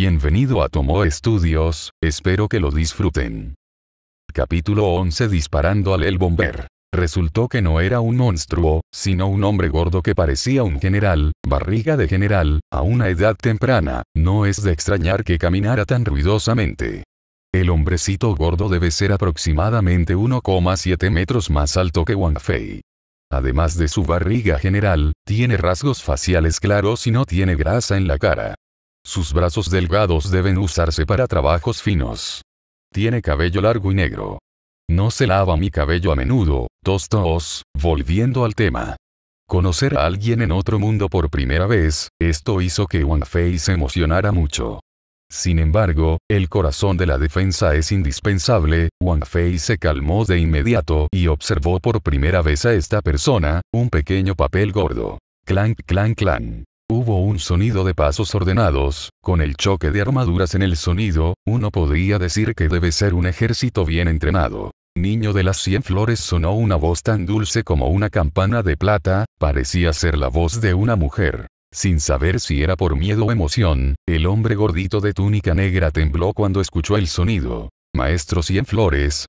Bienvenido a Tomo Estudios, espero que lo disfruten. Capítulo 11 Disparando al El Bomber. Resultó que no era un monstruo, sino un hombre gordo que parecía un general, barriga de general, a una edad temprana, no es de extrañar que caminara tan ruidosamente. El hombrecito gordo debe ser aproximadamente 1,7 metros más alto que Wang Fei. Además de su barriga general, tiene rasgos faciales claros y no tiene grasa en la cara. Sus brazos delgados deben usarse para trabajos finos. Tiene cabello largo y negro. No se lava mi cabello a menudo, tos tos, volviendo al tema. Conocer a alguien en otro mundo por primera vez, esto hizo que Wang Fei se emocionara mucho. Sin embargo, el corazón de la defensa es indispensable, Wang Fei se calmó de inmediato y observó por primera vez a esta persona, un pequeño papel gordo. Clank clank clank. Hubo un sonido de pasos ordenados, con el choque de armaduras en el sonido, uno podía decir que debe ser un ejército bien entrenado. Niño de las cien flores sonó una voz tan dulce como una campana de plata, parecía ser la voz de una mujer. Sin saber si era por miedo o emoción, el hombre gordito de túnica negra tembló cuando escuchó el sonido. Maestro Cien Flores.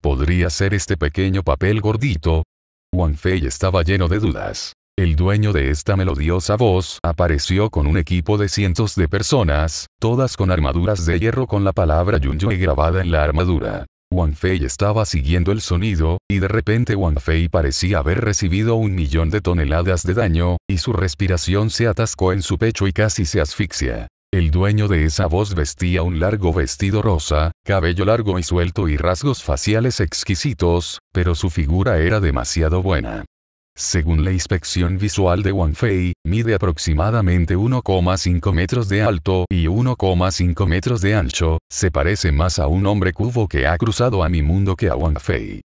¿Podría ser este pequeño papel gordito? Wanfei estaba lleno de dudas el dueño de esta melodiosa voz apareció con un equipo de cientos de personas, todas con armaduras de hierro con la palabra Yunyue grabada en la armadura. Wang Fei estaba siguiendo el sonido, y de repente Wang Fei parecía haber recibido un millón de toneladas de daño, y su respiración se atascó en su pecho y casi se asfixia. El dueño de esa voz vestía un largo vestido rosa, cabello largo y suelto y rasgos faciales exquisitos, pero su figura era demasiado buena. Según la inspección visual de Wanfei, mide aproximadamente 1,5 metros de alto y 1,5 metros de ancho, se parece más a un hombre cubo que ha cruzado a mi mundo que a Wanfei.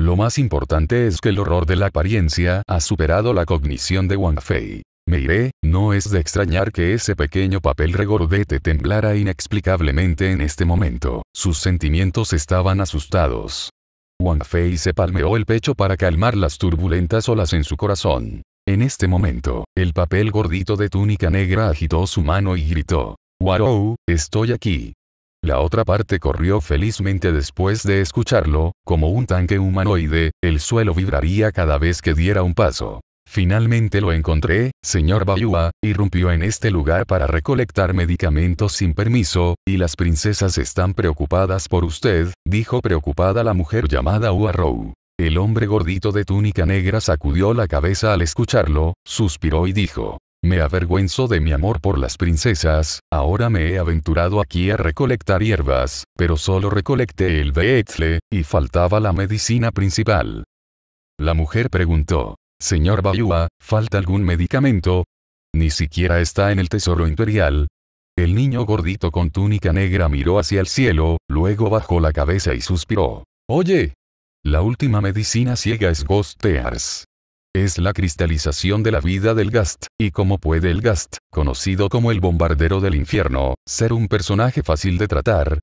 Lo más importante es que el horror de la apariencia ha superado la cognición de Wanfei. Me iré, no es de extrañar que ese pequeño papel regordete temblara inexplicablemente en este momento. Sus sentimientos estaban asustados. Wang Fei se palmeó el pecho para calmar las turbulentas olas en su corazón. En este momento, el papel gordito de túnica negra agitó su mano y gritó. Warou, estoy aquí. La otra parte corrió felizmente después de escucharlo, como un tanque humanoide, el suelo vibraría cada vez que diera un paso. Finalmente lo encontré, señor Bayua, irrumpió en este lugar para recolectar medicamentos sin permiso, y las princesas están preocupadas por usted, dijo preocupada la mujer llamada Uarou. El hombre gordito de túnica negra sacudió la cabeza al escucharlo, suspiró y dijo, me avergüenzo de mi amor por las princesas, ahora me he aventurado aquí a recolectar hierbas, pero solo recolecté el beetle, y faltaba la medicina principal. La mujer preguntó, Señor Bayua, ¿falta algún medicamento? Ni siquiera está en el tesoro imperial. El niño gordito con túnica negra miró hacia el cielo, luego bajó la cabeza y suspiró. Oye. La última medicina ciega es Ghost Tears. Es la cristalización de la vida del Gast, y como puede el Gast, conocido como el bombardero del infierno, ser un personaje fácil de tratar,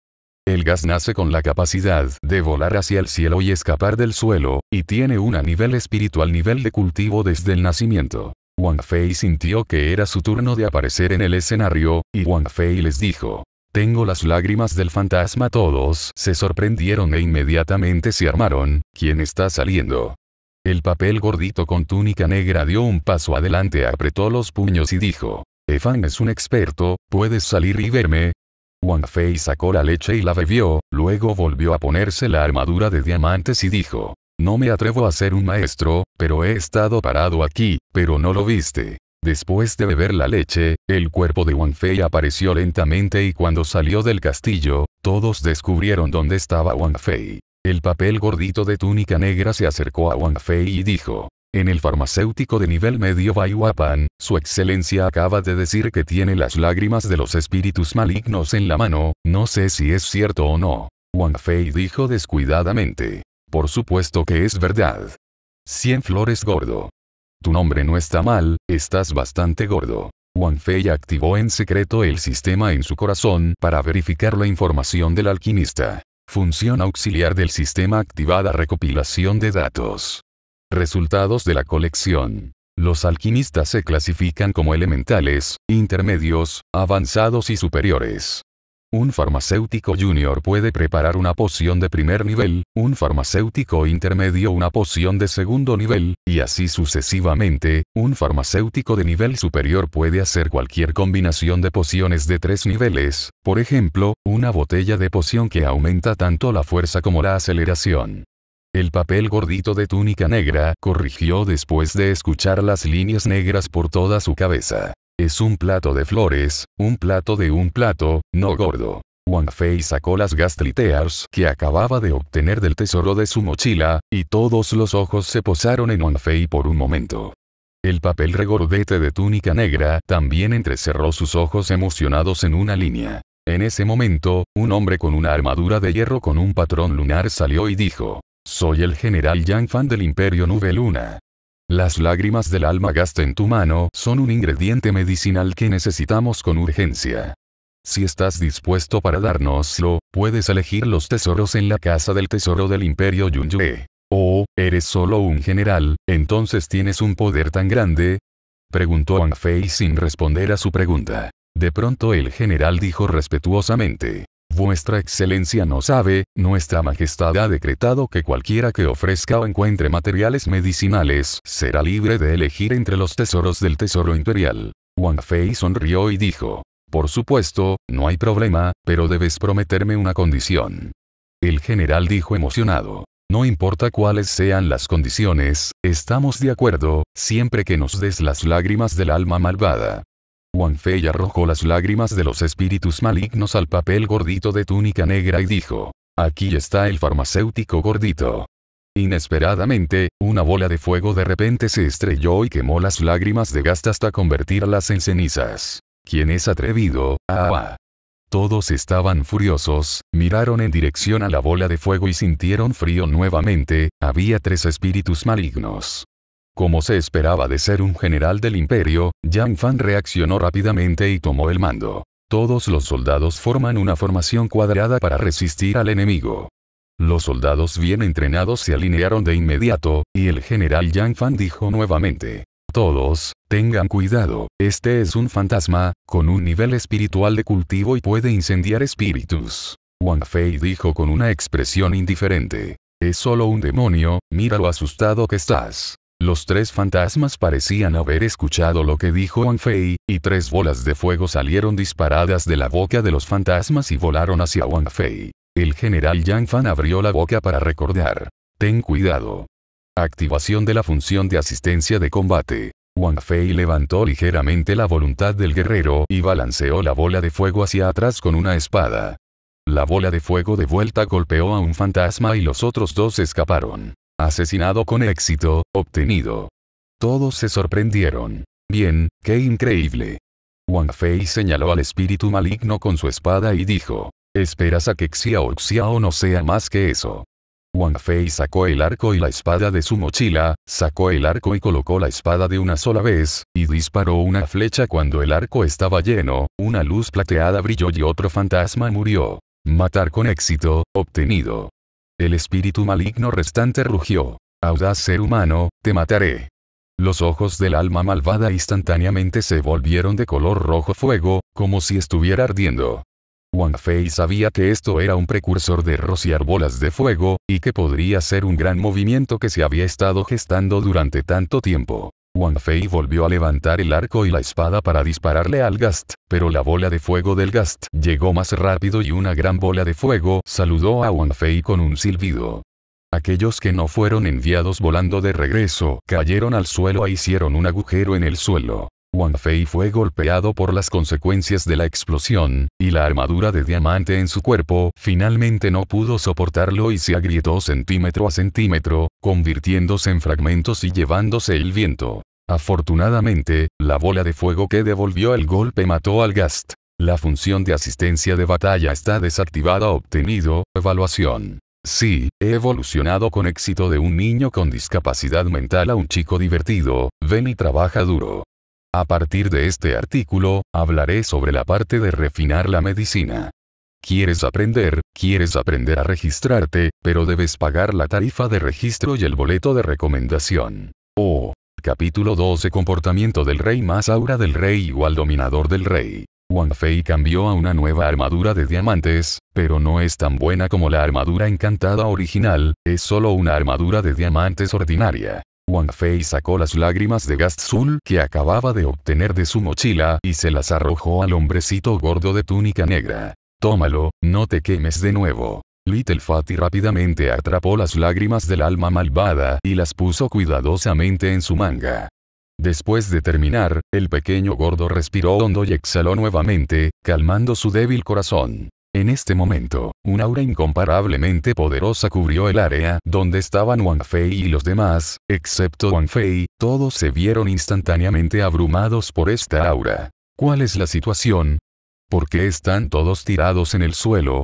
el gas nace con la capacidad de volar hacia el cielo y escapar del suelo, y tiene un nivel espiritual nivel de cultivo desde el nacimiento. Wang Fei sintió que era su turno de aparecer en el escenario, y Wang Fei les dijo. Tengo las lágrimas del fantasma todos, se sorprendieron e inmediatamente se armaron, ¿quién está saliendo? El papel gordito con túnica negra dio un paso adelante, apretó los puños y dijo, Efan es un experto, puedes salir y verme, Wang Fei sacó la leche y la bebió, luego volvió a ponerse la armadura de diamantes y dijo, no me atrevo a ser un maestro, pero he estado parado aquí, pero no lo viste. Después de beber la leche, el cuerpo de Wang Fei apareció lentamente y cuando salió del castillo, todos descubrieron dónde estaba Wang Fei. El papel gordito de túnica negra se acercó a Wang Fei y dijo, en el farmacéutico de nivel medio Baiwapan, su excelencia acaba de decir que tiene las lágrimas de los espíritus malignos en la mano, no sé si es cierto o no. Wang Fei dijo descuidadamente. Por supuesto que es verdad. Cien flores gordo. Tu nombre no está mal, estás bastante gordo. Wang Fei activó en secreto el sistema en su corazón para verificar la información del alquimista. Función auxiliar del sistema activada recopilación de datos. Resultados de la colección. Los alquimistas se clasifican como elementales, intermedios, avanzados y superiores. Un farmacéutico junior puede preparar una poción de primer nivel, un farmacéutico intermedio una poción de segundo nivel, y así sucesivamente, un farmacéutico de nivel superior puede hacer cualquier combinación de pociones de tres niveles, por ejemplo, una botella de poción que aumenta tanto la fuerza como la aceleración. El papel gordito de túnica negra, corrigió después de escuchar las líneas negras por toda su cabeza. Es un plato de flores, un plato de un plato, no gordo. Wang Fei sacó las gastritears que acababa de obtener del tesoro de su mochila, y todos los ojos se posaron en Wang Fei por un momento. El papel regordete de túnica negra también entrecerró sus ojos emocionados en una línea. En ese momento, un hombre con una armadura de hierro con un patrón lunar salió y dijo, soy el general Yang Fan del Imperio Nube Luna. Las lágrimas del alma gasta en tu mano son un ingrediente medicinal que necesitamos con urgencia. Si estás dispuesto para dárnoslo, puedes elegir los tesoros en la casa del tesoro del Imperio Yunyue. ¿O, oh, eres solo un general, entonces tienes un poder tan grande? Preguntó Wang Fei sin responder a su pregunta. De pronto el general dijo respetuosamente. Vuestra Excelencia no sabe, Nuestra Majestad ha decretado que cualquiera que ofrezca o encuentre materiales medicinales será libre de elegir entre los tesoros del Tesoro Imperial. Wang Fei sonrió y dijo, por supuesto, no hay problema, pero debes prometerme una condición. El general dijo emocionado, no importa cuáles sean las condiciones, estamos de acuerdo, siempre que nos des las lágrimas del alma malvada. Wanfei arrojó las lágrimas de los espíritus malignos al papel gordito de túnica negra y dijo, aquí está el farmacéutico gordito. Inesperadamente, una bola de fuego de repente se estrelló y quemó las lágrimas de gasta hasta convertirlas en cenizas. ¿Quién es atrevido? ah, Todos estaban furiosos, miraron en dirección a la bola de fuego y sintieron frío nuevamente, había tres espíritus malignos. Como se esperaba de ser un general del imperio, Yang Fan reaccionó rápidamente y tomó el mando. Todos los soldados forman una formación cuadrada para resistir al enemigo. Los soldados bien entrenados se alinearon de inmediato, y el general Yang Fan dijo nuevamente. Todos, tengan cuidado, este es un fantasma, con un nivel espiritual de cultivo y puede incendiar espíritus. Wang Fei dijo con una expresión indiferente. Es solo un demonio, mira lo asustado que estás. Los tres fantasmas parecían haber escuchado lo que dijo Wang Fei, y tres bolas de fuego salieron disparadas de la boca de los fantasmas y volaron hacia Wang Fei. El general Yang Fan abrió la boca para recordar. Ten cuidado. Activación de la función de asistencia de combate. Wang Fei levantó ligeramente la voluntad del guerrero y balanceó la bola de fuego hacia atrás con una espada. La bola de fuego de vuelta golpeó a un fantasma y los otros dos escaparon asesinado con éxito, obtenido. Todos se sorprendieron. Bien, qué increíble. Wang Fei señaló al espíritu maligno con su espada y dijo, esperas a que Xiao Xiao no sea más que eso. Wang Fei sacó el arco y la espada de su mochila, sacó el arco y colocó la espada de una sola vez, y disparó una flecha cuando el arco estaba lleno, una luz plateada brilló y otro fantasma murió. Matar con éxito, obtenido. El espíritu maligno restante rugió. Audaz ser humano, te mataré. Los ojos del alma malvada instantáneamente se volvieron de color rojo fuego, como si estuviera ardiendo. Wang Fei sabía que esto era un precursor de rociar bolas de fuego, y que podría ser un gran movimiento que se había estado gestando durante tanto tiempo. Wanfei Fei volvió a levantar el arco y la espada para dispararle al Gast, pero la bola de fuego del Gast llegó más rápido y una gran bola de fuego saludó a Wanfei Fei con un silbido. Aquellos que no fueron enviados volando de regreso cayeron al suelo e hicieron un agujero en el suelo. Wanfei Fei fue golpeado por las consecuencias de la explosión, y la armadura de diamante en su cuerpo finalmente no pudo soportarlo y se agrietó centímetro a centímetro, convirtiéndose en fragmentos y llevándose el viento. Afortunadamente, la bola de fuego que devolvió el golpe mató al Gast. La función de asistencia de batalla está desactivada obtenido, evaluación. Sí, he evolucionado con éxito de un niño con discapacidad mental a un chico divertido, ven y trabaja duro. A partir de este artículo, hablaré sobre la parte de refinar la medicina. Quieres aprender, quieres aprender a registrarte, pero debes pagar la tarifa de registro y el boleto de recomendación. oh, Capítulo 12 Comportamiento del rey más aura del rey igual dominador del rey. Wang Fei cambió a una nueva armadura de diamantes, pero no es tan buena como la armadura encantada original, es solo una armadura de diamantes ordinaria. Wang Fei sacó las lágrimas de Gastzul que acababa de obtener de su mochila y se las arrojó al hombrecito gordo de túnica negra. Tómalo, no te quemes de nuevo. Little Fatty rápidamente atrapó las lágrimas del alma malvada y las puso cuidadosamente en su manga. Después de terminar, el pequeño gordo respiró hondo y exhaló nuevamente, calmando su débil corazón. En este momento, un aura incomparablemente poderosa cubrió el área donde estaban Wang Fei y los demás, excepto Wang Fei, todos se vieron instantáneamente abrumados por esta aura. ¿Cuál es la situación? ¿Por qué están todos tirados en el suelo?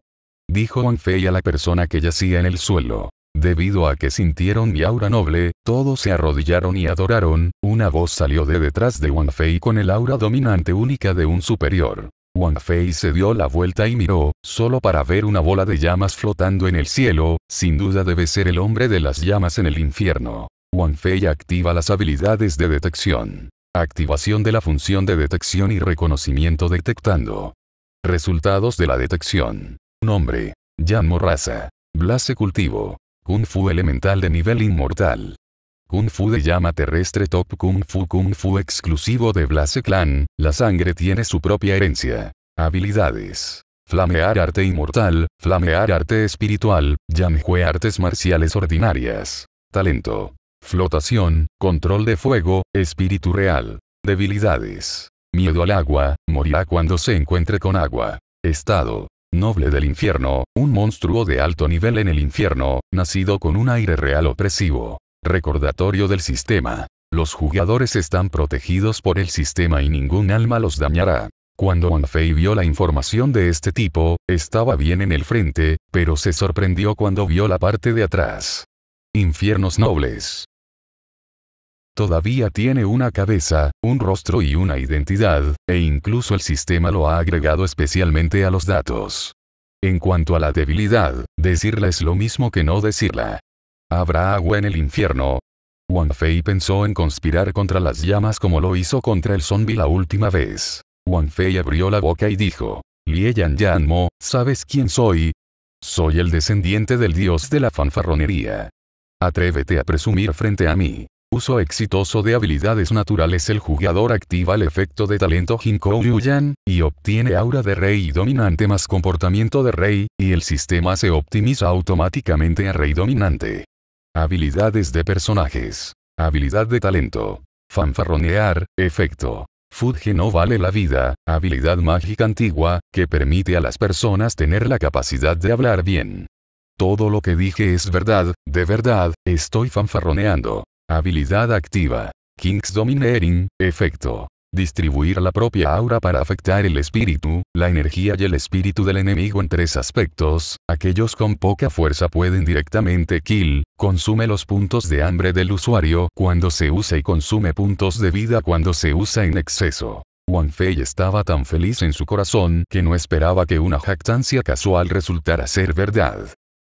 dijo Fei a la persona que yacía en el suelo. Debido a que sintieron mi aura noble, todos se arrodillaron y adoraron, una voz salió de detrás de Wang Fei con el aura dominante única de un superior. Wang Fei se dio la vuelta y miró, solo para ver una bola de llamas flotando en el cielo, sin duda debe ser el hombre de las llamas en el infierno. Wang Fei activa las habilidades de detección. Activación de la función de detección y reconocimiento detectando. Resultados de la detección. Nombre. Jan Morraza. Blase cultivo. Kung Fu elemental de nivel inmortal. Kung Fu de llama terrestre Top Kung Fu Kung Fu exclusivo de Blase Clan, la sangre tiene su propia herencia. Habilidades. Flamear arte inmortal, flamear arte espiritual, Jue artes marciales ordinarias. Talento. Flotación, control de fuego, espíritu real. Debilidades. Miedo al agua, morirá cuando se encuentre con agua. Estado noble del infierno, un monstruo de alto nivel en el infierno, nacido con un aire real opresivo. Recordatorio del sistema. Los jugadores están protegidos por el sistema y ningún alma los dañará. Cuando Wanfei vio la información de este tipo, estaba bien en el frente, pero se sorprendió cuando vio la parte de atrás. Infiernos nobles. Todavía tiene una cabeza, un rostro y una identidad, e incluso el sistema lo ha agregado especialmente a los datos. En cuanto a la debilidad, decirla es lo mismo que no decirla. Habrá agua en el infierno. Wanfei pensó en conspirar contra las llamas como lo hizo contra el zombi la última vez. Wanfei abrió la boca y dijo, Lie Yan Yanmo, ¿sabes quién soy? Soy el descendiente del dios de la fanfarronería. Atrévete a presumir frente a mí. Uso exitoso de habilidades naturales El jugador activa el efecto de talento Jinko Yuyan, y obtiene aura de rey dominante más comportamiento de rey, y el sistema se optimiza automáticamente a rey dominante. Habilidades de personajes. Habilidad de talento. Fanfarronear, efecto. Fudge no vale la vida, habilidad mágica antigua, que permite a las personas tener la capacidad de hablar bien. Todo lo que dije es verdad, de verdad, estoy fanfarroneando. Habilidad activa. King's Domineering, efecto. Distribuir la propia aura para afectar el espíritu, la energía y el espíritu del enemigo en tres aspectos, aquellos con poca fuerza pueden directamente kill, consume los puntos de hambre del usuario cuando se usa y consume puntos de vida cuando se usa en exceso. Wanfei estaba tan feliz en su corazón que no esperaba que una jactancia casual resultara ser verdad.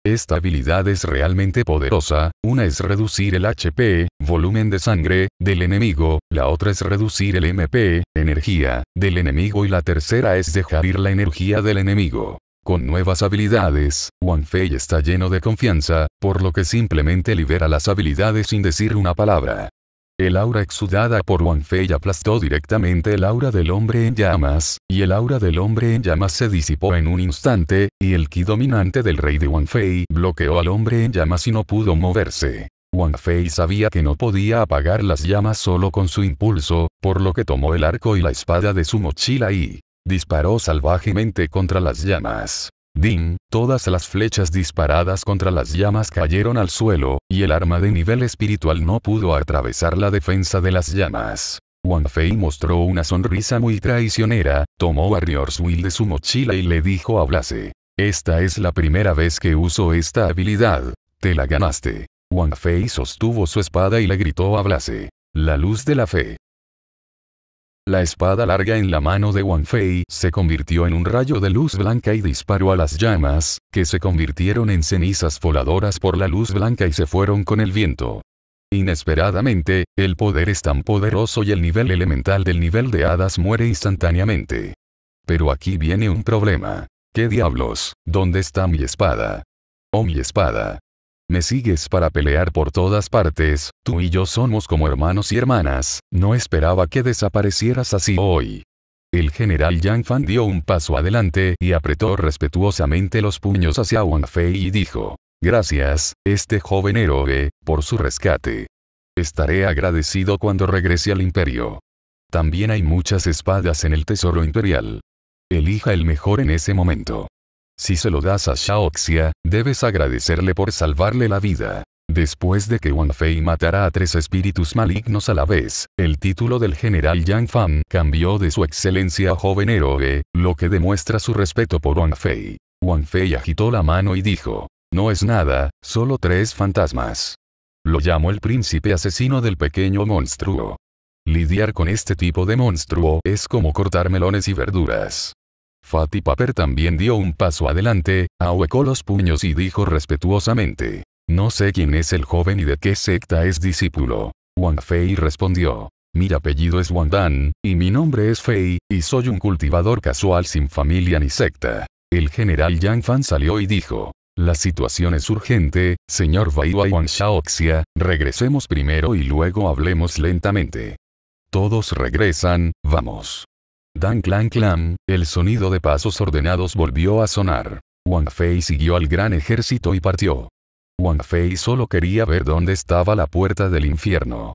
Esta habilidad es realmente poderosa, una es reducir el HP, volumen de sangre, del enemigo, la otra es reducir el MP, energía, del enemigo y la tercera es dejar ir la energía del enemigo. Con nuevas habilidades, Wanfei está lleno de confianza, por lo que simplemente libera las habilidades sin decir una palabra. El aura exudada por Wanfei aplastó directamente el aura del hombre en llamas, y el aura del hombre en llamas se disipó en un instante, y el ki dominante del rey de Wanfei bloqueó al hombre en llamas y no pudo moverse. Wanfei sabía que no podía apagar las llamas solo con su impulso, por lo que tomó el arco y la espada de su mochila y disparó salvajemente contra las llamas. Din, todas las flechas disparadas contra las llamas cayeron al suelo, y el arma de nivel espiritual no pudo atravesar la defensa de las llamas. Wang Fei mostró una sonrisa muy traicionera, tomó Warrior's Will de su mochila y le dijo a Blase. Esta es la primera vez que uso esta habilidad. Te la ganaste. Wang Fei sostuvo su espada y le gritó a Blase. La luz de la fe. La espada larga en la mano de Wanfei se convirtió en un rayo de luz blanca y disparó a las llamas, que se convirtieron en cenizas voladoras por la luz blanca y se fueron con el viento. Inesperadamente, el poder es tan poderoso y el nivel elemental del nivel de hadas muere instantáneamente. Pero aquí viene un problema. ¿Qué diablos? ¿Dónde está mi espada? Oh mi espada me sigues para pelear por todas partes, tú y yo somos como hermanos y hermanas, no esperaba que desaparecieras así hoy. El general Yang Fan dio un paso adelante y apretó respetuosamente los puños hacia Wang Fei y dijo, Gracias, este joven héroe, por su rescate. Estaré agradecido cuando regrese al imperio. También hay muchas espadas en el tesoro imperial. Elija el mejor en ese momento. Si se lo das a Shaoxia, debes agradecerle por salvarle la vida. Después de que Wanfei Fei matara a tres espíritus malignos a la vez, el título del general Yang Fan cambió de su excelencia a joven héroe, lo que demuestra su respeto por Wanfei. Fei. Fei agitó la mano y dijo, no es nada, solo tres fantasmas. Lo llamó el príncipe asesino del pequeño monstruo. Lidiar con este tipo de monstruo es como cortar melones y verduras. Fatipaper Paper también dio un paso adelante, ahuecó los puños y dijo respetuosamente. No sé quién es el joven y de qué secta es discípulo. Wang Fei respondió. Mi apellido es Wang Dan, y mi nombre es Fei, y soy un cultivador casual sin familia ni secta. El general Yang Fan salió y dijo. La situación es urgente, señor Baiwa Wang Shaoxia, regresemos primero y luego hablemos lentamente. Todos regresan, vamos. Dan clan clan, el sonido de pasos ordenados volvió a sonar. Wang Fei siguió al gran ejército y partió. Wang Fei solo quería ver dónde estaba la puerta del infierno.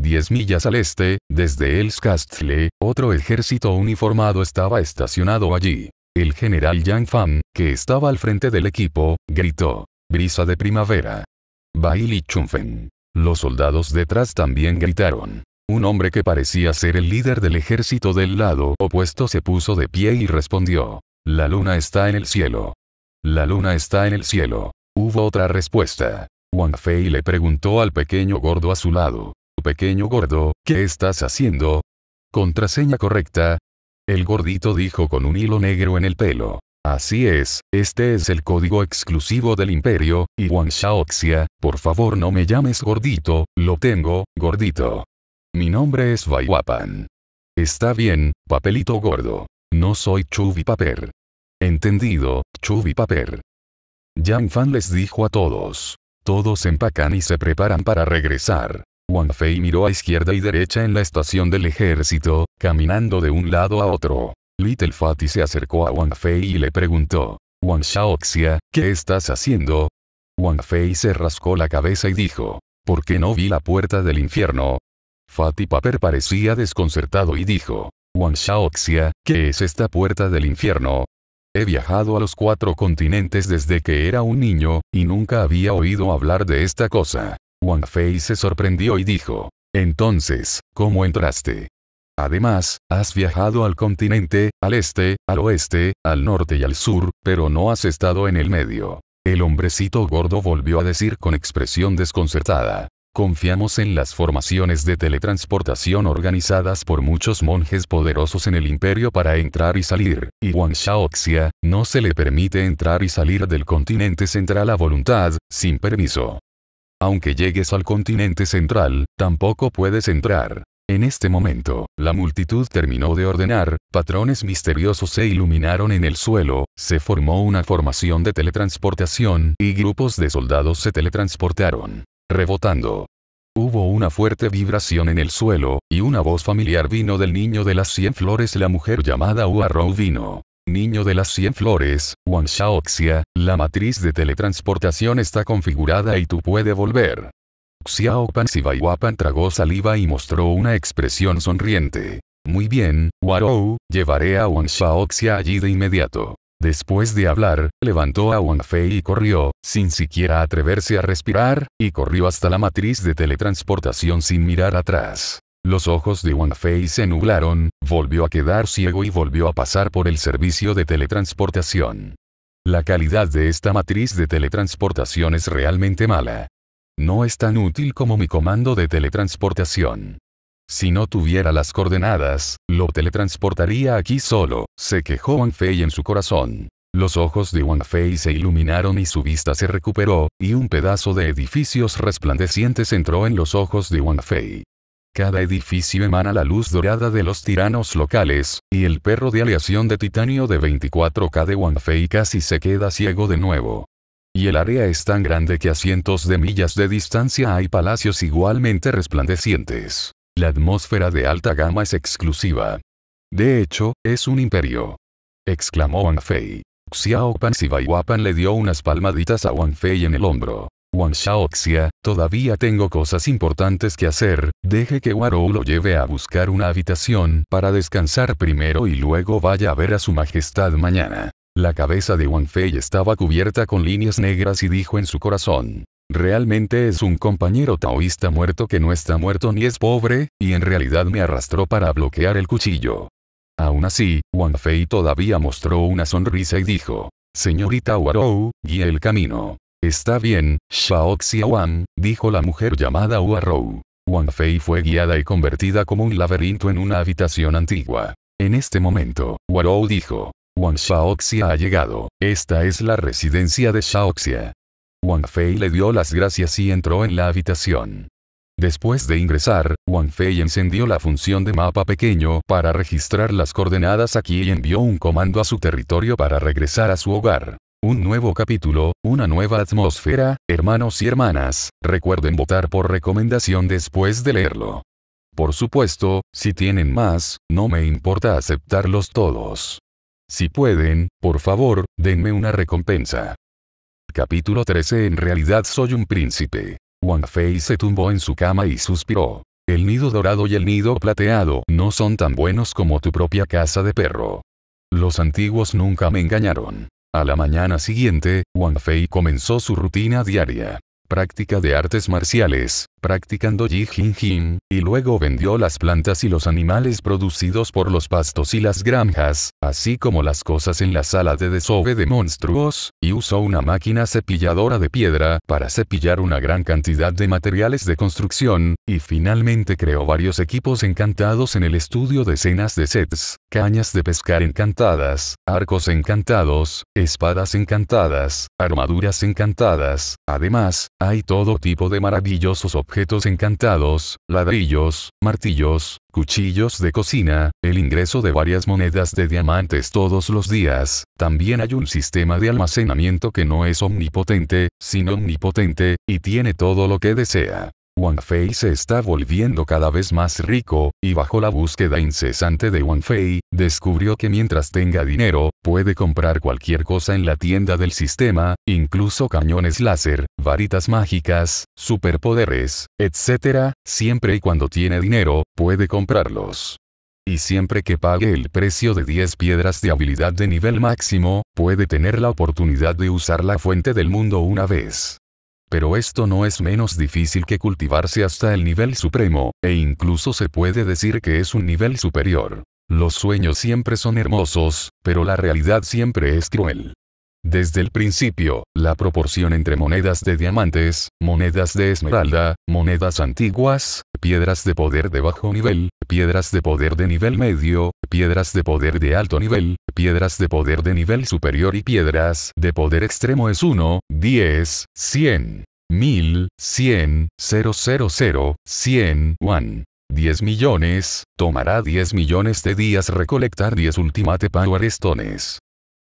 Diez millas al este, desde Elscastle, otro ejército uniformado estaba estacionado allí. El general Yang Fan, que estaba al frente del equipo, gritó. Brisa de primavera. Baili Chunfen. Los soldados detrás también gritaron. Un hombre que parecía ser el líder del ejército del lado opuesto se puso de pie y respondió. La luna está en el cielo. La luna está en el cielo. Hubo otra respuesta. Wang Fei le preguntó al pequeño gordo a su lado. Pequeño gordo, ¿qué estás haciendo? Contraseña correcta. El gordito dijo con un hilo negro en el pelo. Así es, este es el código exclusivo del imperio, y Wang Xiaoxia, por favor no me llames gordito, lo tengo, gordito. Mi nombre es Vaiwapan. Está bien, papelito gordo. No soy Chubby Paper. Entendido, Chubby Paper. Yang Fan les dijo a todos. Todos empacan y se preparan para regresar. Wang Fei miró a izquierda y derecha en la estación del ejército, caminando de un lado a otro. Little Fatty se acercó a Wang Fei y le preguntó, Wang Xiaoxia, ¿qué estás haciendo? Wang Fei se rascó la cabeza y dijo, ¿por qué no vi la puerta del infierno? Fatih Paper parecía desconcertado y dijo, Wang Xiaoxia, ¿qué es esta puerta del infierno? He viajado a los cuatro continentes desde que era un niño, y nunca había oído hablar de esta cosa. Wang Fei se sorprendió y dijo, entonces, ¿cómo entraste? Además, has viajado al continente, al este, al oeste, al norte y al sur, pero no has estado en el medio. El hombrecito gordo volvió a decir con expresión desconcertada. Confiamos en las formaciones de teletransportación organizadas por muchos monjes poderosos en el imperio para entrar y salir, y Wang Xiaoxia, no se le permite entrar y salir del continente central a voluntad, sin permiso. Aunque llegues al continente central, tampoco puedes entrar. En este momento, la multitud terminó de ordenar, patrones misteriosos se iluminaron en el suelo, se formó una formación de teletransportación y grupos de soldados se teletransportaron rebotando. Hubo una fuerte vibración en el suelo, y una voz familiar vino del niño de las cien flores. La mujer llamada Rou vino. Niño de las 100 flores, Wan Xiaoxia, la matriz de teletransportación está configurada y tú puedes volver. Xiaopan Sibaiwapan tragó saliva y mostró una expresión sonriente. Muy bien, Warou, llevaré a Wan Xiaoxia allí de inmediato. Después de hablar, levantó a Wanfei Fei y corrió, sin siquiera atreverse a respirar, y corrió hasta la matriz de teletransportación sin mirar atrás. Los ojos de Wanfei Fei se nublaron, volvió a quedar ciego y volvió a pasar por el servicio de teletransportación. La calidad de esta matriz de teletransportación es realmente mala. No es tan útil como mi comando de teletransportación. Si no tuviera las coordenadas, lo teletransportaría aquí solo, se quejó Wang Fei en su corazón. Los ojos de Wang Fei se iluminaron y su vista se recuperó, y un pedazo de edificios resplandecientes entró en los ojos de Wang Fei. Cada edificio emana la luz dorada de los tiranos locales, y el perro de aleación de titanio de 24K de Wang Fei casi se queda ciego de nuevo. Y el área es tan grande que a cientos de millas de distancia hay palacios igualmente resplandecientes. La atmósfera de alta gama es exclusiva. De hecho, es un imperio. Exclamó Wan Fei. Xiaopan Sibaiwapan le dio unas palmaditas a Wang Fei en el hombro. Wang Xia, todavía tengo cosas importantes que hacer, deje que Warou lo lleve a buscar una habitación para descansar primero y luego vaya a ver a su majestad mañana. La cabeza de Wang Fei estaba cubierta con líneas negras y dijo en su corazón, Realmente es un compañero taoísta muerto que no está muerto ni es pobre, y en realidad me arrastró para bloquear el cuchillo. Aún así, Wang Fei todavía mostró una sonrisa y dijo, Señorita Warou, guía el camino. Está bien, Shaoxia Wan, dijo la mujer llamada Warou. Wang Fei fue guiada y convertida como un laberinto en una habitación antigua. En este momento, Warou dijo, Wang Shaoxia ha llegado, esta es la residencia de Shaoxia. Wang Fei le dio las gracias y entró en la habitación. Después de ingresar, Wang Fei encendió la función de mapa pequeño para registrar las coordenadas aquí y envió un comando a su territorio para regresar a su hogar. Un nuevo capítulo, una nueva atmósfera, hermanos y hermanas, recuerden votar por recomendación después de leerlo. Por supuesto, si tienen más, no me importa aceptarlos todos. Si pueden, por favor, denme una recompensa. Capítulo 13 En realidad soy un príncipe. Wang Fei se tumbó en su cama y suspiró. El nido dorado y el nido plateado no son tan buenos como tu propia casa de perro. Los antiguos nunca me engañaron. A la mañana siguiente, Wang Fei comenzó su rutina diaria. Práctica de artes marciales, practicando Ji Jin, y luego vendió las plantas y los animales producidos por los pastos y las granjas, así como las cosas en la sala de desove de monstruos, y usó una máquina cepilladora de piedra para cepillar una gran cantidad de materiales de construcción, y finalmente creó varios equipos encantados en el estudio de escenas de sets, cañas de pescar encantadas, arcos encantados, espadas encantadas, armaduras encantadas, además, hay todo tipo de maravillosos objetos objetos encantados, ladrillos, martillos, cuchillos de cocina, el ingreso de varias monedas de diamantes todos los días, también hay un sistema de almacenamiento que no es omnipotente, sino omnipotente, y tiene todo lo que desea. Wanfei se está volviendo cada vez más rico, y bajo la búsqueda incesante de Wanfei, descubrió que mientras tenga dinero, puede comprar cualquier cosa en la tienda del sistema, incluso cañones láser, varitas mágicas, superpoderes, etc., siempre y cuando tiene dinero, puede comprarlos. Y siempre que pague el precio de 10 piedras de habilidad de nivel máximo, puede tener la oportunidad de usar la fuente del mundo una vez. Pero esto no es menos difícil que cultivarse hasta el nivel supremo, e incluso se puede decir que es un nivel superior. Los sueños siempre son hermosos, pero la realidad siempre es cruel. Desde el principio, la proporción entre monedas de diamantes, monedas de esmeralda, monedas antiguas, piedras de poder de bajo nivel, piedras de poder de nivel medio, piedras de poder de alto nivel, piedras de poder de nivel superior y piedras de poder extremo es 1, 10, 100, 1000, 100, 000, 100, 1. 10 millones, tomará 10 millones de días recolectar 10 ultimate power stones.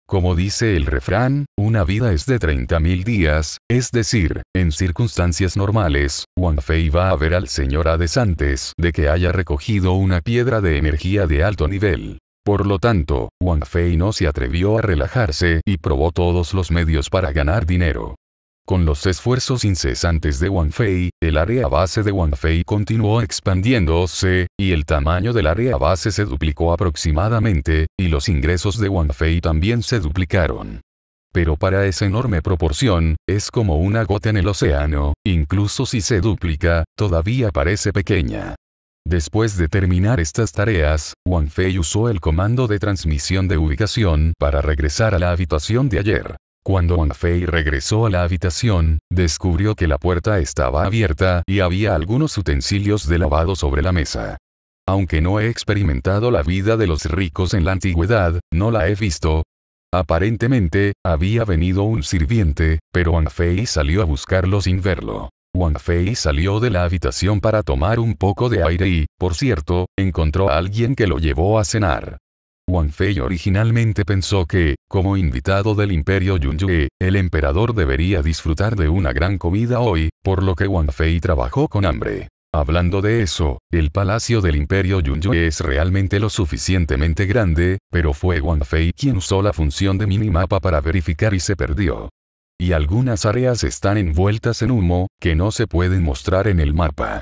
Como dice el refrán, una vida es de 30.000 días, es decir, en circunstancias normales, Wang Fei va a ver al señor Hades antes de que haya recogido una piedra de energía de alto nivel. Por lo tanto, Wang Fei no se atrevió a relajarse y probó todos los medios para ganar dinero. Con los esfuerzos incesantes de Wanfei, el área base de Wanfei continuó expandiéndose, y el tamaño del área base se duplicó aproximadamente, y los ingresos de Wanfei también se duplicaron. Pero para esa enorme proporción, es como una gota en el océano, incluso si se duplica, todavía parece pequeña. Después de terminar estas tareas, Wanfei usó el comando de transmisión de ubicación para regresar a la habitación de ayer. Cuando Wang Fei regresó a la habitación, descubrió que la puerta estaba abierta y había algunos utensilios de lavado sobre la mesa. Aunque no he experimentado la vida de los ricos en la antigüedad, no la he visto. Aparentemente, había venido un sirviente, pero Wang Fei salió a buscarlo sin verlo. Wang Fei salió de la habitación para tomar un poco de aire y, por cierto, encontró a alguien que lo llevó a cenar. Wanfei originalmente pensó que, como invitado del imperio Yunyue, el emperador debería disfrutar de una gran comida hoy, por lo que Wanfei trabajó con hambre. Hablando de eso, el palacio del imperio Yunyue es realmente lo suficientemente grande, pero fue Wanfei quien usó la función de minimapa para verificar y se perdió. Y algunas áreas están envueltas en humo, que no se pueden mostrar en el mapa.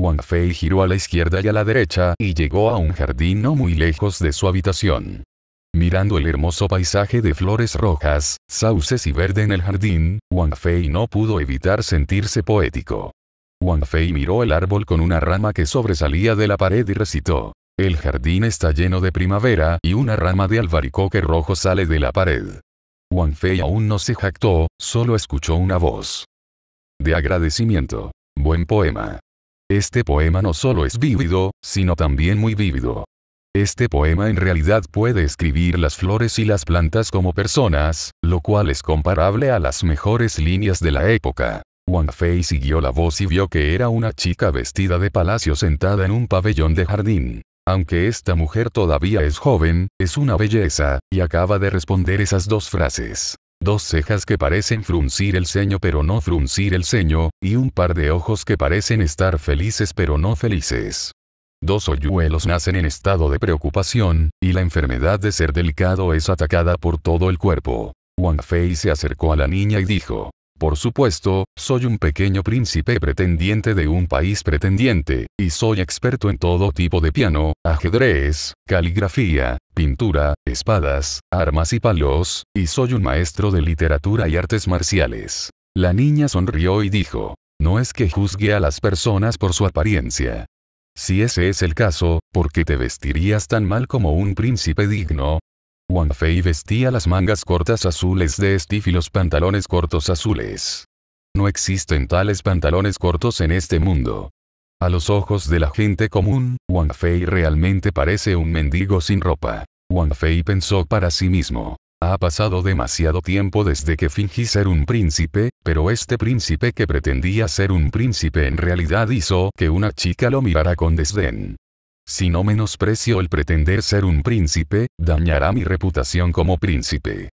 Wang Fei giró a la izquierda y a la derecha y llegó a un jardín no muy lejos de su habitación. Mirando el hermoso paisaje de flores rojas, sauces y verde en el jardín, Wang Fei no pudo evitar sentirse poético. Wang Fei miró el árbol con una rama que sobresalía de la pared y recitó. El jardín está lleno de primavera y una rama de albaricoque rojo sale de la pared. Wang Fei aún no se jactó, solo escuchó una voz. De agradecimiento. Buen poema. Este poema no solo es vívido, sino también muy vívido. Este poema en realidad puede escribir las flores y las plantas como personas, lo cual es comparable a las mejores líneas de la época. Wang Fei siguió la voz y vio que era una chica vestida de palacio sentada en un pabellón de jardín. Aunque esta mujer todavía es joven, es una belleza, y acaba de responder esas dos frases dos cejas que parecen fruncir el ceño pero no fruncir el ceño, y un par de ojos que parecen estar felices pero no felices. Dos hoyuelos nacen en estado de preocupación, y la enfermedad de ser delicado es atacada por todo el cuerpo. Wang Fei se acercó a la niña y dijo, por supuesto, soy un pequeño príncipe pretendiente de un país pretendiente, y soy experto en todo tipo de piano, ajedrez, caligrafía, pintura, espadas, armas y palos, y soy un maestro de literatura y artes marciales. La niña sonrió y dijo, no es que juzgue a las personas por su apariencia. Si ese es el caso, ¿por qué te vestirías tan mal como un príncipe digno? Wang Fei vestía las mangas cortas azules de Steve y los pantalones cortos azules. No existen tales pantalones cortos en este mundo. A los ojos de la gente común, Wang Fei realmente parece un mendigo sin ropa. Wang Fei pensó para sí mismo. Ha pasado demasiado tiempo desde que fingí ser un príncipe, pero este príncipe que pretendía ser un príncipe en realidad hizo que una chica lo mirara con desdén. Si no menosprecio el pretender ser un príncipe, dañará mi reputación como príncipe.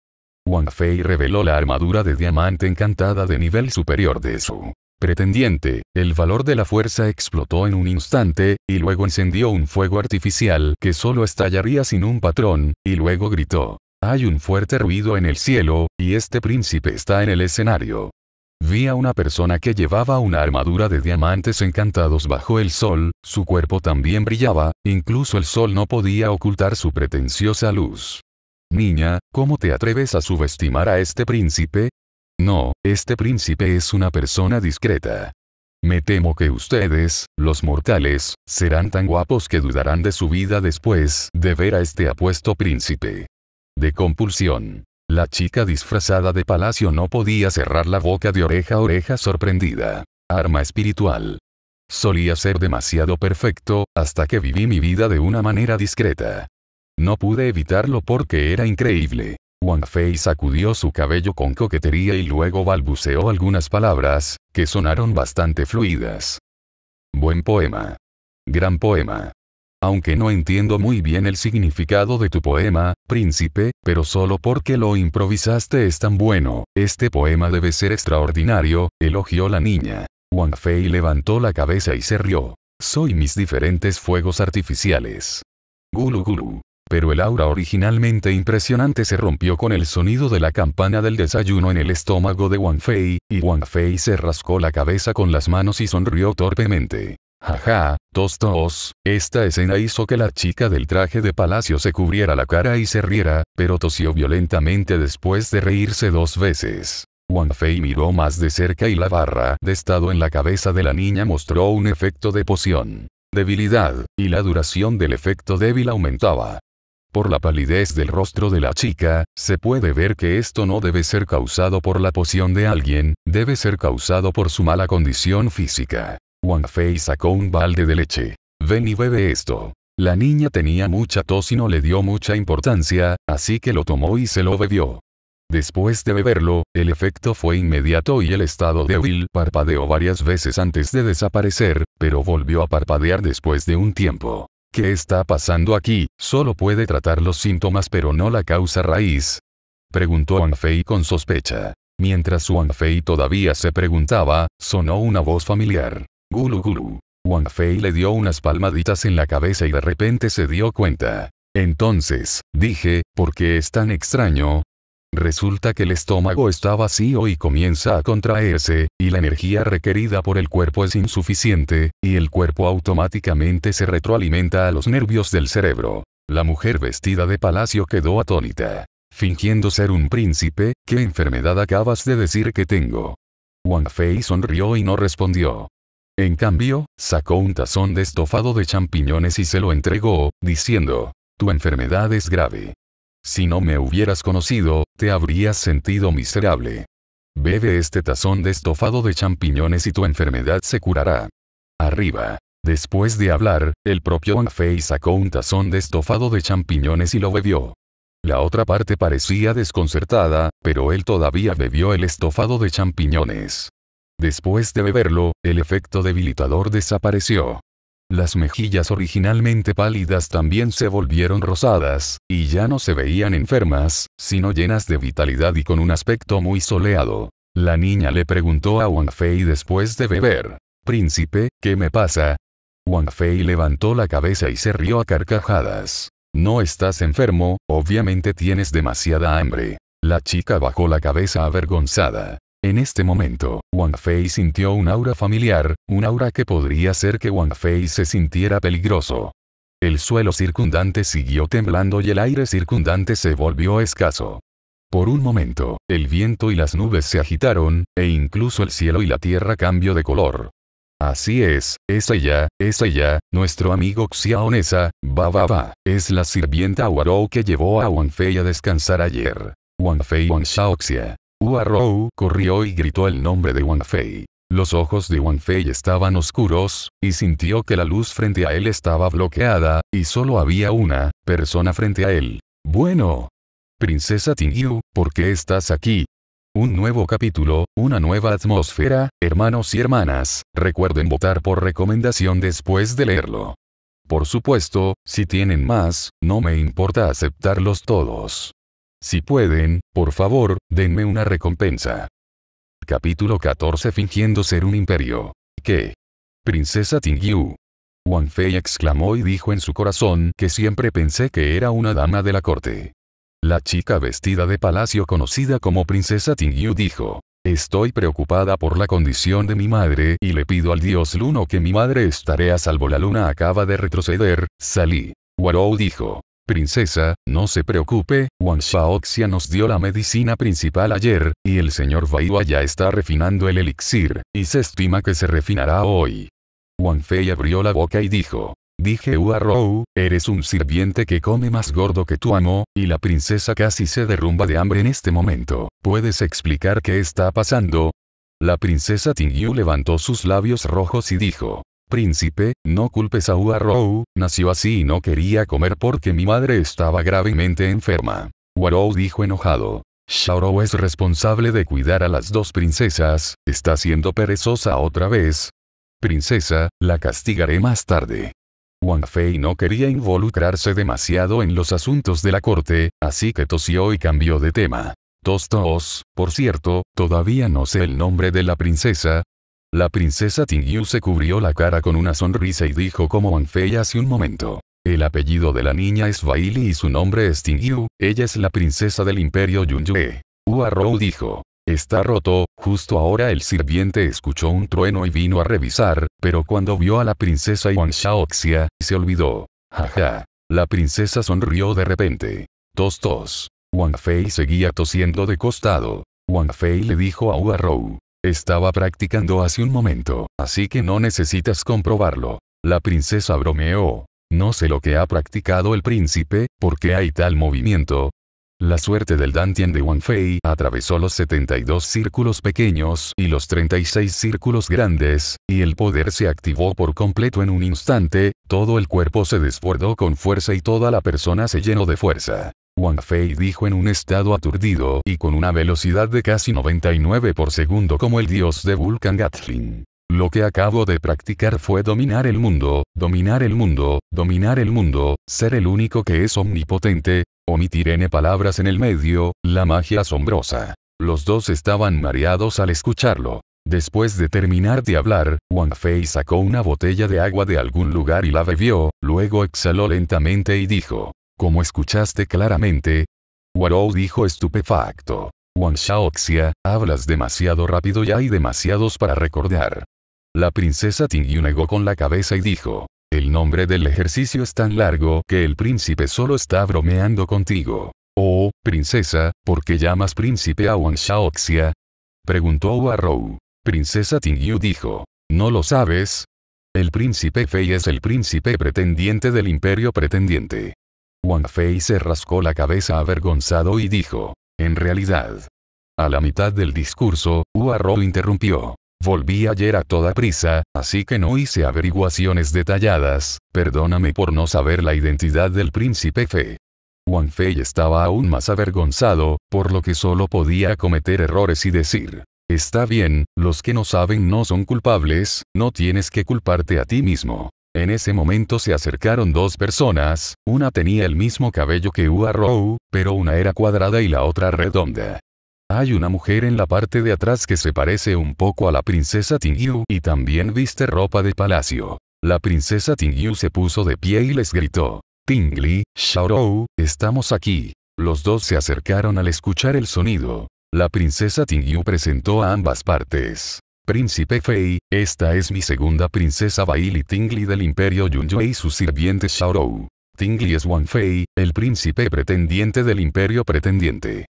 Wang Fei reveló la armadura de diamante encantada de nivel superior de su pretendiente, el valor de la fuerza explotó en un instante, y luego encendió un fuego artificial que solo estallaría sin un patrón, y luego gritó. Hay un fuerte ruido en el cielo, y este príncipe está en el escenario. Vi a una persona que llevaba una armadura de diamantes encantados bajo el sol, su cuerpo también brillaba, incluso el sol no podía ocultar su pretenciosa luz. Niña, ¿cómo te atreves a subestimar a este príncipe? No, este príncipe es una persona discreta. Me temo que ustedes, los mortales, serán tan guapos que dudarán de su vida después de ver a este apuesto príncipe. De compulsión. La chica disfrazada de palacio no podía cerrar la boca de oreja a oreja sorprendida. Arma espiritual. Solía ser demasiado perfecto, hasta que viví mi vida de una manera discreta. No pude evitarlo porque era increíble. Wang Fei sacudió su cabello con coquetería y luego balbuceó algunas palabras, que sonaron bastante fluidas. Buen poema. Gran poema. Aunque no entiendo muy bien el significado de tu poema, príncipe, pero solo porque lo improvisaste es tan bueno, este poema debe ser extraordinario, elogió la niña. Wang Fei levantó la cabeza y se rió. Soy mis diferentes fuegos artificiales. Gulu gulu. Pero el aura originalmente impresionante se rompió con el sonido de la campana del desayuno en el estómago de Wang Fei, y Wang Fei se rascó la cabeza con las manos y sonrió torpemente. Jaja, tos tos, esta escena hizo que la chica del traje de palacio se cubriera la cara y se riera, pero tosió violentamente después de reírse dos veces. Wang Fei miró más de cerca y la barra de estado en la cabeza de la niña mostró un efecto de poción. Debilidad, y la duración del efecto débil aumentaba. Por la palidez del rostro de la chica, se puede ver que esto no debe ser causado por la poción de alguien, debe ser causado por su mala condición física. Wang Fei sacó un balde de leche. Ven y bebe esto. La niña tenía mucha tos y no le dio mucha importancia, así que lo tomó y se lo bebió. Después de beberlo, el efecto fue inmediato y el estado de Will parpadeó varias veces antes de desaparecer, pero volvió a parpadear después de un tiempo. ¿Qué está pasando aquí? Solo puede tratar los síntomas pero no la causa raíz. Preguntó Fei con sospecha. Mientras Wang Fei todavía se preguntaba, sonó una voz familiar. Gulu Gulu. Wang Fei le dio unas palmaditas en la cabeza y de repente se dio cuenta. Entonces, dije, ¿por qué es tan extraño? Resulta que el estómago está vacío y comienza a contraerse, y la energía requerida por el cuerpo es insuficiente, y el cuerpo automáticamente se retroalimenta a los nervios del cerebro. La mujer vestida de palacio quedó atónita. Fingiendo ser un príncipe, ¿qué enfermedad acabas de decir que tengo? Wang Fei sonrió y no respondió. En cambio, sacó un tazón de estofado de champiñones y se lo entregó, diciendo, Tu enfermedad es grave. Si no me hubieras conocido, te habrías sentido miserable. Bebe este tazón de estofado de champiñones y tu enfermedad se curará. Arriba. Después de hablar, el propio Anfei sacó un tazón de estofado de champiñones y lo bebió. La otra parte parecía desconcertada, pero él todavía bebió el estofado de champiñones. Después de beberlo, el efecto debilitador desapareció. Las mejillas originalmente pálidas también se volvieron rosadas, y ya no se veían enfermas, sino llenas de vitalidad y con un aspecto muy soleado. La niña le preguntó a Wang Fei después de beber, Príncipe, ¿qué me pasa? Wang Fei levantó la cabeza y se rió a carcajadas. No estás enfermo, obviamente tienes demasiada hambre. La chica bajó la cabeza avergonzada. En este momento, Wang Fei sintió un aura familiar, un aura que podría hacer que Wang Fei se sintiera peligroso. El suelo circundante siguió temblando y el aire circundante se volvió escaso. Por un momento, el viento y las nubes se agitaron, e incluso el cielo y la tierra cambió de color. Así es, es ella, es ella, nuestro amigo Xiaonesa, va va va, es la sirvienta Warou que llevó a Wang Fei a descansar ayer. Wang Fei Xiaoxia. Huarou corrió y gritó el nombre de Wanfei. Los ojos de Wanfei estaban oscuros, y sintió que la luz frente a él estaba bloqueada, y solo había una persona frente a él. Bueno. Princesa Tingyu, ¿por qué estás aquí? Un nuevo capítulo, una nueva atmósfera, hermanos y hermanas, recuerden votar por recomendación después de leerlo. Por supuesto, si tienen más, no me importa aceptarlos todos. Si pueden, por favor, denme una recompensa. Capítulo 14 Fingiendo ser un imperio. ¿Qué? Princesa Tingyu. Wanfei Fei exclamó y dijo en su corazón que siempre pensé que era una dama de la corte. La chica vestida de palacio conocida como Princesa Tingyu dijo, Estoy preocupada por la condición de mi madre y le pido al dios Luno que mi madre estaré a salvo. La luna acaba de retroceder, salí. Warou dijo. Princesa, no se preocupe, Wang Shaoxia nos dio la medicina principal ayer, y el señor Baiwa ya está refinando el elixir, y se estima que se refinará hoy. Wang Fei abrió la boca y dijo. Dije Rou, eres un sirviente que come más gordo que tu amo, y la princesa casi se derrumba de hambre en este momento. ¿Puedes explicar qué está pasando? La princesa Tingyu levantó sus labios rojos y dijo, Príncipe, no culpes a Warrow, nació así y no quería comer porque mi madre estaba gravemente enferma. Warrow dijo enojado. Rou es responsable de cuidar a las dos princesas, está siendo perezosa otra vez. Princesa, la castigaré más tarde. Wang Fei no quería involucrarse demasiado en los asuntos de la corte, así que tosió y cambió de tema. Tostos, por cierto, todavía no sé el nombre de la princesa, la princesa Tingyu se cubrió la cara con una sonrisa y dijo como Wanfei hace un momento. El apellido de la niña es Bailey y su nombre es Tingyu, ella es la princesa del imperio Yunyue. Huarou dijo. Está roto, justo ahora el sirviente escuchó un trueno y vino a revisar, pero cuando vio a la princesa Yuan Shaoxia, se olvidó. Jaja. La princesa sonrió de repente. Tos tos. Wang Fei seguía tosiendo de costado. Wang Fei le dijo a Huarou. Estaba practicando hace un momento, así que no necesitas comprobarlo. La princesa bromeó. No sé lo que ha practicado el príncipe, ¿por qué hay tal movimiento? La suerte del Dantian de Wanfei atravesó los 72 círculos pequeños y los 36 círculos grandes, y el poder se activó por completo en un instante, todo el cuerpo se desbordó con fuerza y toda la persona se llenó de fuerza. Wang Fei dijo en un estado aturdido y con una velocidad de casi 99 por segundo como el dios de Vulcan Gatling. Lo que acabo de practicar fue dominar el mundo, dominar el mundo, dominar el mundo, ser el único que es omnipotente, omitir n palabras en el medio, la magia asombrosa. Los dos estaban mareados al escucharlo. Después de terminar de hablar, Wang Fei sacó una botella de agua de algún lugar y la bebió, luego exhaló lentamente y dijo, como escuchaste claramente, Warou dijo estupefacto. Wang Xiaoxia, hablas demasiado rápido y hay demasiados para recordar. La princesa Tingyu negó con la cabeza y dijo, el nombre del ejercicio es tan largo que el príncipe solo está bromeando contigo. Oh, princesa, ¿por qué llamas príncipe a Wang Xiaoxia? Preguntó Warou. Princesa Tingyu dijo, ¿no lo sabes? El príncipe Fei es el príncipe pretendiente del imperio pretendiente. Wang Fei se rascó la cabeza avergonzado y dijo, en realidad. A la mitad del discurso, Uarro interrumpió. Volví ayer a toda prisa, así que no hice averiguaciones detalladas, perdóname por no saber la identidad del príncipe Fe. Wang Fei estaba aún más avergonzado, por lo que solo podía cometer errores y decir, Está bien, los que no saben no son culpables, no tienes que culparte a ti mismo. En ese momento se acercaron dos personas, una tenía el mismo cabello que Ua Rou, pero una era cuadrada y la otra redonda. Hay una mujer en la parte de atrás que se parece un poco a la princesa Tingyu y también viste ropa de palacio. La princesa Tingyu se puso de pie y les gritó. Tingli, Rou, estamos aquí. Los dos se acercaron al escuchar el sonido. La princesa Tingyu presentó a ambas partes. Príncipe Fei, esta es mi segunda princesa Baili Tingli del Imperio Yunyue y su sirviente Shaorou. Tingli es Wang Fei, el príncipe pretendiente del Imperio Pretendiente.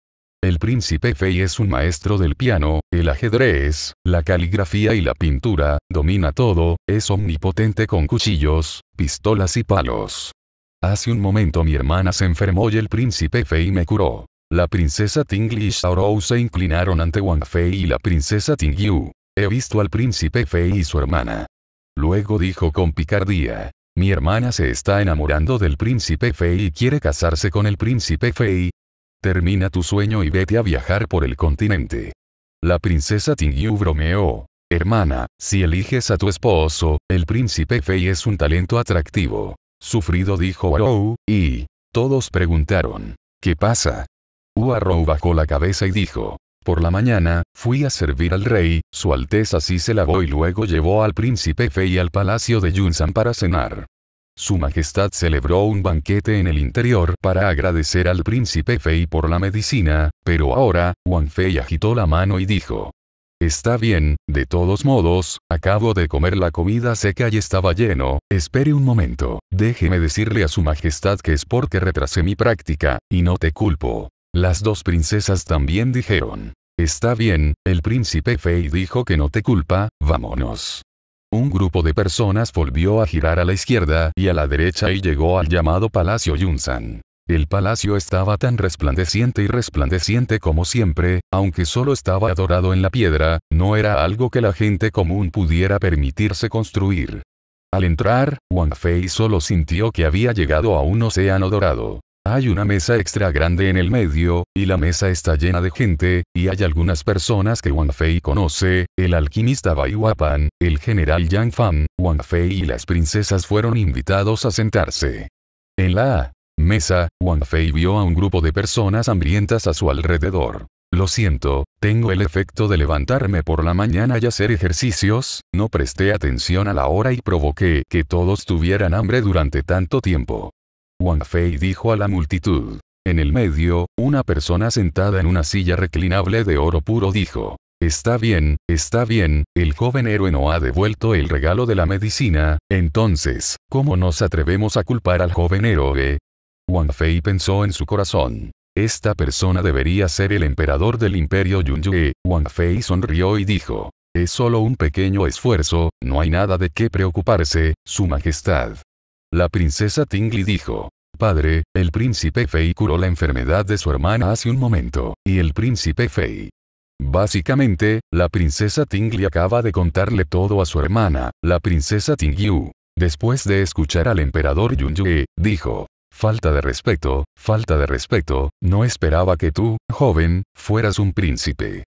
El príncipe Fei es un maestro del piano, el ajedrez, la caligrafía y la pintura, domina todo, es omnipotente con cuchillos, pistolas y palos. Hace un momento mi hermana se enfermó y el príncipe Fei me curó. La princesa Tingli y Shaorou se inclinaron ante Wang Fei y la princesa Tingyu. He visto al príncipe Fei y su hermana. Luego dijo con picardía. Mi hermana se está enamorando del príncipe Fei y quiere casarse con el príncipe Fei. Termina tu sueño y vete a viajar por el continente. La princesa Tingyu bromeó. Hermana, si eliges a tu esposo, el príncipe Fei es un talento atractivo. Sufrido dijo Warou, y todos preguntaron, ¿qué pasa? Warou bajó la cabeza y dijo, por la mañana, fui a servir al rey, su alteza sí se lavó y luego llevó al príncipe Fei al palacio de Yunsan para cenar. Su Majestad celebró un banquete en el interior para agradecer al príncipe Fei por la medicina, pero ahora, Wang Fei agitó la mano y dijo. Está bien, de todos modos, acabo de comer la comida seca y estaba lleno, espere un momento, déjeme decirle a su Majestad que es porque retrasé mi práctica, y no te culpo. Las dos princesas también dijeron, Está bien, el príncipe Fei dijo que no te culpa, vámonos. Un grupo de personas volvió a girar a la izquierda y a la derecha y llegó al llamado Palacio Yunsan. El palacio estaba tan resplandeciente y resplandeciente como siempre, aunque solo estaba adorado en la piedra, no era algo que la gente común pudiera permitirse construir. Al entrar, Wang Fei solo sintió que había llegado a un océano dorado. Hay una mesa extra grande en el medio, y la mesa está llena de gente, y hay algunas personas que Wang Fei conoce, el alquimista Bai Wapan, el general Yang Fan, Wang Fei y las princesas fueron invitados a sentarse. En la mesa, Wang Fei vio a un grupo de personas hambrientas a su alrededor. Lo siento, tengo el efecto de levantarme por la mañana y hacer ejercicios, no presté atención a la hora y provoqué que todos tuvieran hambre durante tanto tiempo. Wang Fei dijo a la multitud. En el medio, una persona sentada en una silla reclinable de oro puro dijo. Está bien, está bien, el joven héroe no ha devuelto el regalo de la medicina, entonces, ¿cómo nos atrevemos a culpar al joven héroe? Wang Fei pensó en su corazón. Esta persona debería ser el emperador del imperio Yunyue. Wang Fei sonrió y dijo. Es solo un pequeño esfuerzo, no hay nada de qué preocuparse, Su Majestad. La princesa Tingli dijo. Padre, el príncipe Fei curó la enfermedad de su hermana hace un momento, y el príncipe Fei. Básicamente, la princesa Tingli acaba de contarle todo a su hermana, la princesa Tingyu. Después de escuchar al emperador Yunyue, dijo, Falta de respeto, falta de respeto, no esperaba que tú, joven, fueras un príncipe.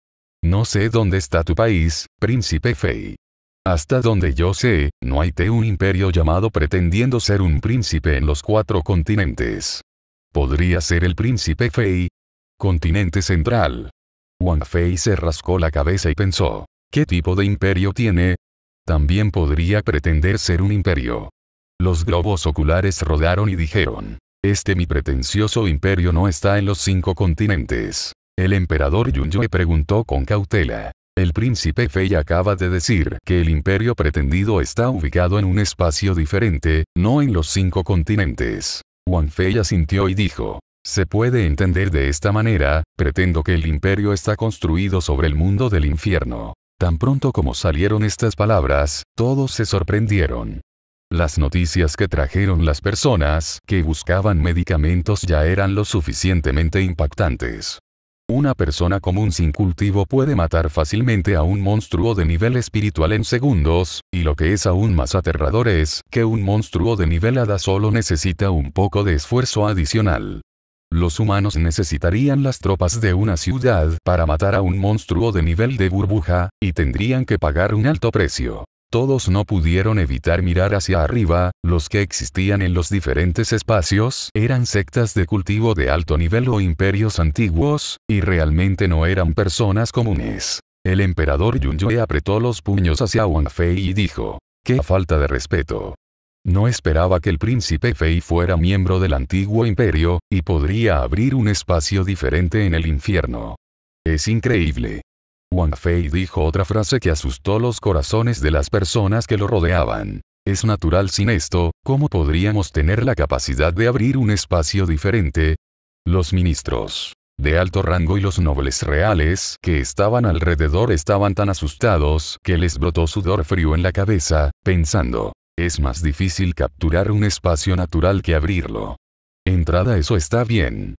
No sé dónde está tu país, príncipe Fei. Hasta donde yo sé, no hay te un imperio llamado pretendiendo ser un príncipe en los cuatro continentes. Podría ser el príncipe Fei. Continente central. Wang Fei se rascó la cabeza y pensó, ¿qué tipo de imperio tiene? También podría pretender ser un imperio. Los globos oculares rodaron y dijeron, este mi pretencioso imperio no está en los cinco continentes. El emperador Yunyue preguntó con cautela, el príncipe Fei acaba de decir que el imperio pretendido está ubicado en un espacio diferente, no en los cinco continentes. Wang Fei asintió y dijo, se puede entender de esta manera, pretendo que el imperio está construido sobre el mundo del infierno. Tan pronto como salieron estas palabras, todos se sorprendieron. Las noticias que trajeron las personas que buscaban medicamentos ya eran lo suficientemente impactantes. Una persona común sin cultivo puede matar fácilmente a un monstruo de nivel espiritual en segundos, y lo que es aún más aterrador es que un monstruo de nivel hada solo necesita un poco de esfuerzo adicional. Los humanos necesitarían las tropas de una ciudad para matar a un monstruo de nivel de burbuja, y tendrían que pagar un alto precio todos no pudieron evitar mirar hacia arriba, los que existían en los diferentes espacios eran sectas de cultivo de alto nivel o imperios antiguos, y realmente no eran personas comunes. El emperador Yunyue apretó los puños hacia Wang Fei y dijo, ¡qué falta de respeto! No esperaba que el príncipe Fei fuera miembro del antiguo imperio, y podría abrir un espacio diferente en el infierno. Es increíble. Wang Fei dijo otra frase que asustó los corazones de las personas que lo rodeaban. Es natural sin esto, ¿cómo podríamos tener la capacidad de abrir un espacio diferente? Los ministros de alto rango y los nobles reales que estaban alrededor estaban tan asustados que les brotó sudor frío en la cabeza, pensando, es más difícil capturar un espacio natural que abrirlo. Entrada eso está bien,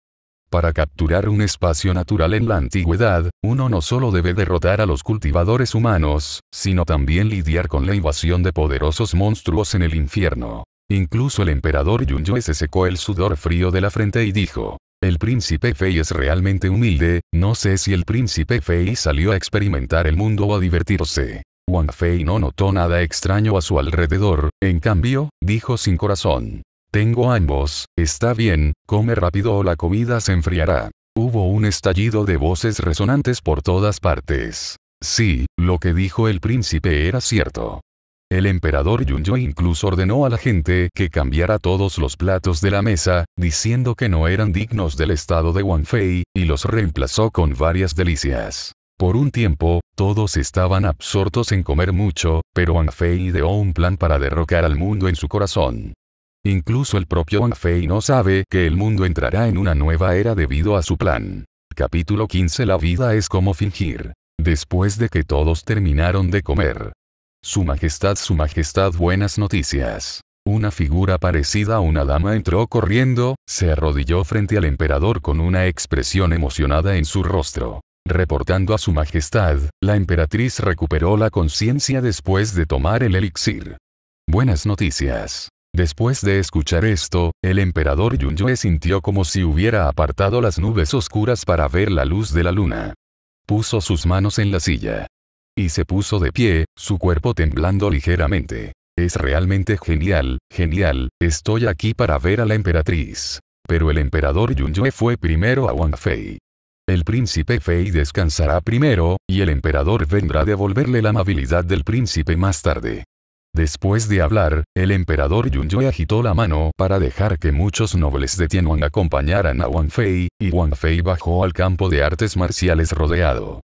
para capturar un espacio natural en la antigüedad, uno no solo debe derrotar a los cultivadores humanos, sino también lidiar con la invasión de poderosos monstruos en el infierno. Incluso el emperador Yunyo se secó el sudor frío de la frente y dijo, el príncipe Fei es realmente humilde, no sé si el príncipe Fei salió a experimentar el mundo o a divertirse. Wang Fei no notó nada extraño a su alrededor, en cambio, dijo sin corazón. Tengo ambos, está bien, come rápido o la comida se enfriará. Hubo un estallido de voces resonantes por todas partes. Sí, lo que dijo el príncipe era cierto. El emperador Yunyo incluso ordenó a la gente que cambiara todos los platos de la mesa, diciendo que no eran dignos del estado de Wanfei, y los reemplazó con varias delicias. Por un tiempo, todos estaban absortos en comer mucho, pero Wanfei ideó un plan para derrocar al mundo en su corazón. Incluso el propio Wang Fei no sabe que el mundo entrará en una nueva era debido a su plan. Capítulo 15 La vida es como fingir. Después de que todos terminaron de comer. Su Majestad, Su Majestad, buenas noticias. Una figura parecida a una dama entró corriendo, se arrodilló frente al emperador con una expresión emocionada en su rostro. Reportando a Su Majestad, la emperatriz recuperó la conciencia después de tomar el elixir. Buenas noticias. Después de escuchar esto, el emperador Yunyue sintió como si hubiera apartado las nubes oscuras para ver la luz de la luna. Puso sus manos en la silla. Y se puso de pie, su cuerpo temblando ligeramente. Es realmente genial, genial, estoy aquí para ver a la emperatriz. Pero el emperador Yunyue fue primero a Wang Fei. El príncipe Fei descansará primero, y el emperador vendrá a devolverle la amabilidad del príncipe más tarde. Después de hablar, el emperador Yunyue agitó la mano para dejar que muchos nobles de Tianwang acompañaran a Wang Fei, y Wang Fei bajó al campo de artes marciales rodeado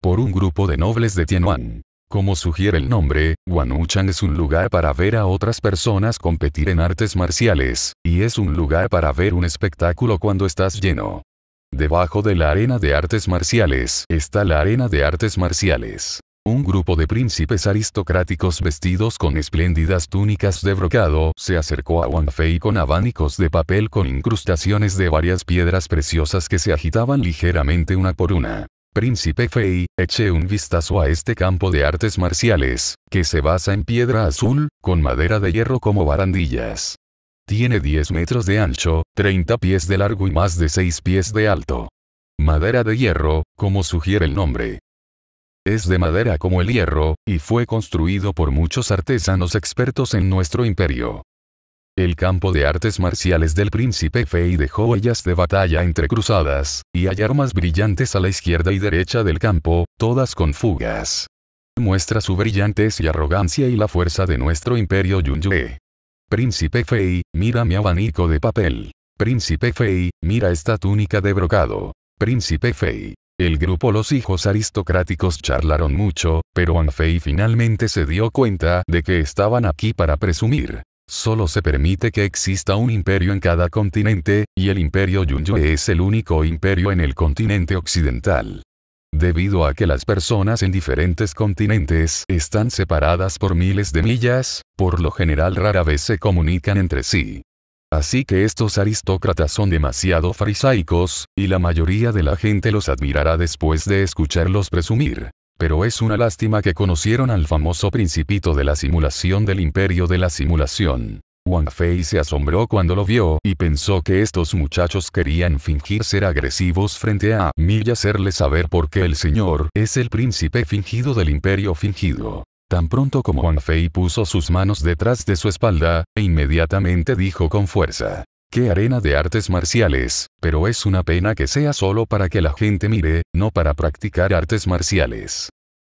por un grupo de nobles de Tianwang. Como sugiere el nombre, Wanuchang es un lugar para ver a otras personas competir en artes marciales, y es un lugar para ver un espectáculo cuando estás lleno. Debajo de la arena de artes marciales está la arena de artes marciales. Un grupo de príncipes aristocráticos vestidos con espléndidas túnicas de brocado se acercó a Wanfei con abanicos de papel con incrustaciones de varias piedras preciosas que se agitaban ligeramente una por una. Príncipe Fei, eché un vistazo a este campo de artes marciales, que se basa en piedra azul, con madera de hierro como barandillas. Tiene 10 metros de ancho, 30 pies de largo y más de 6 pies de alto. Madera de hierro, como sugiere el nombre, es de madera como el hierro, y fue construido por muchos artesanos expertos en nuestro imperio. El campo de artes marciales del príncipe Fei dejó huellas de batalla entre cruzadas, y hay armas brillantes a la izquierda y derecha del campo, todas con fugas. Muestra su brillantez y arrogancia y la fuerza de nuestro imperio Yunyue. Príncipe Fei, mira mi abanico de papel. Príncipe Fei, mira esta túnica de brocado. Príncipe Fei, el grupo Los Hijos Aristocráticos charlaron mucho, pero Anfei finalmente se dio cuenta de que estaban aquí para presumir. Solo se permite que exista un imperio en cada continente, y el imperio Yunyue es el único imperio en el continente occidental. Debido a que las personas en diferentes continentes están separadas por miles de millas, por lo general rara vez se comunican entre sí. Así que estos aristócratas son demasiado farisaicos, y la mayoría de la gente los admirará después de escucharlos presumir. Pero es una lástima que conocieron al famoso principito de la simulación del imperio de la simulación. Wang Fei se asombró cuando lo vio y pensó que estos muchachos querían fingir ser agresivos frente a mí y hacerle saber por qué el señor es el príncipe fingido del imperio fingido. Tan pronto como Juan Fei puso sus manos detrás de su espalda, e inmediatamente dijo con fuerza. ¡Qué arena de artes marciales! Pero es una pena que sea solo para que la gente mire, no para practicar artes marciales.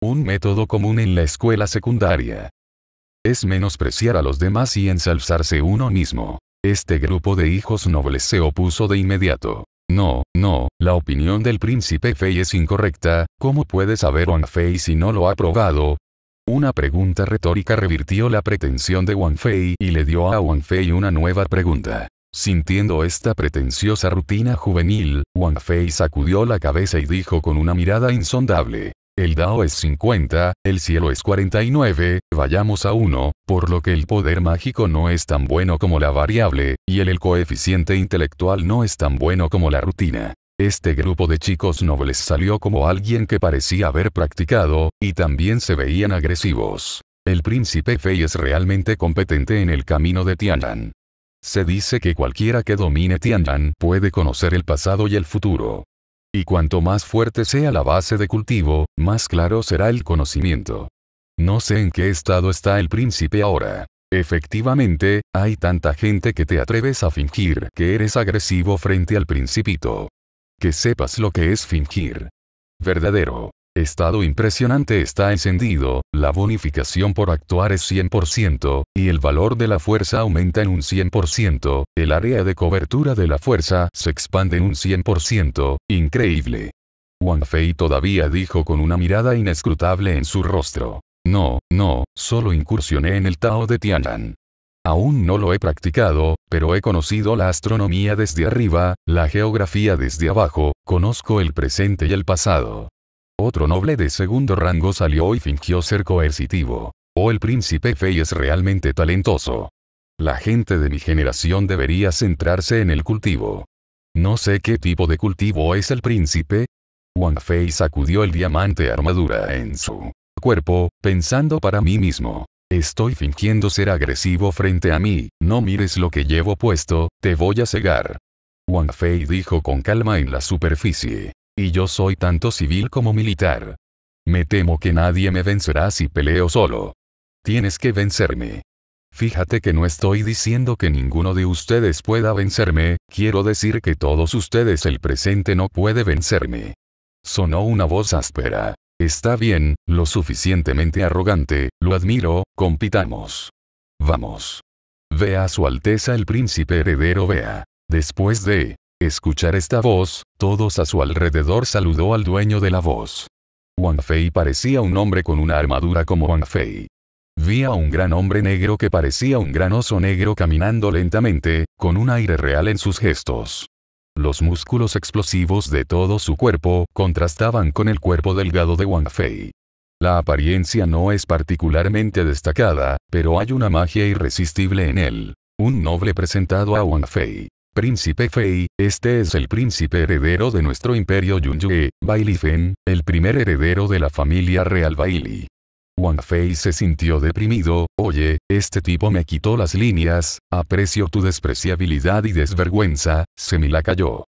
Un método común en la escuela secundaria. Es menospreciar a los demás y ensalzarse uno mismo. Este grupo de hijos nobles se opuso de inmediato. No, no, la opinión del príncipe Fei es incorrecta, ¿cómo puede saber Wang Fei si no lo ha probado? Una pregunta retórica revirtió la pretensión de Wanfei Fei y le dio a Wanfei Fei una nueva pregunta. Sintiendo esta pretenciosa rutina juvenil, Wanfei Fei sacudió la cabeza y dijo con una mirada insondable. El Dao es 50, el cielo es 49, vayamos a 1, por lo que el poder mágico no es tan bueno como la variable, y el, el coeficiente intelectual no es tan bueno como la rutina. Este grupo de chicos nobles salió como alguien que parecía haber practicado, y también se veían agresivos. El príncipe Fei es realmente competente en el camino de Tianyan. Se dice que cualquiera que domine Tianyan puede conocer el pasado y el futuro. Y cuanto más fuerte sea la base de cultivo, más claro será el conocimiento. No sé en qué estado está el príncipe ahora. Efectivamente, hay tanta gente que te atreves a fingir que eres agresivo frente al principito que sepas lo que es fingir. Verdadero. Estado impresionante está encendido, la bonificación por actuar es 100%, y el valor de la fuerza aumenta en un 100%, el área de cobertura de la fuerza se expande en un 100%, increíble. Wang Fei todavía dijo con una mirada inescrutable en su rostro. No, no, solo incursioné en el Tao de Tianlan. Aún no lo he practicado, pero he conocido la astronomía desde arriba, la geografía desde abajo, conozco el presente y el pasado. Otro noble de segundo rango salió y fingió ser coercitivo. O oh, el príncipe Fei es realmente talentoso. La gente de mi generación debería centrarse en el cultivo. No sé qué tipo de cultivo es el príncipe. Wang Fei sacudió el diamante armadura en su cuerpo, pensando para mí mismo. Estoy fingiendo ser agresivo frente a mí, no mires lo que llevo puesto, te voy a cegar. Wang Fei dijo con calma en la superficie. Y yo soy tanto civil como militar. Me temo que nadie me vencerá si peleo solo. Tienes que vencerme. Fíjate que no estoy diciendo que ninguno de ustedes pueda vencerme, quiero decir que todos ustedes el presente no puede vencerme. Sonó una voz áspera. Está bien, lo suficientemente arrogante, lo admiro, compitamos. Vamos. Vea a su Alteza el príncipe heredero Vea. Después de escuchar esta voz, todos a su alrededor saludó al dueño de la voz. Wang Fei parecía un hombre con una armadura como Wang Fei. Vi a un gran hombre negro que parecía un gran oso negro caminando lentamente, con un aire real en sus gestos. Los músculos explosivos de todo su cuerpo contrastaban con el cuerpo delgado de Wang Fei. La apariencia no es particularmente destacada, pero hay una magia irresistible en él. Un noble presentado a Wang Fei. Príncipe Fei, este es el príncipe heredero de nuestro imperio Yunyue, Bailifen, el primer heredero de la familia real Baili. Wang Fei se sintió deprimido, oye, este tipo me quitó las líneas, aprecio tu despreciabilidad y desvergüenza, se me la cayó.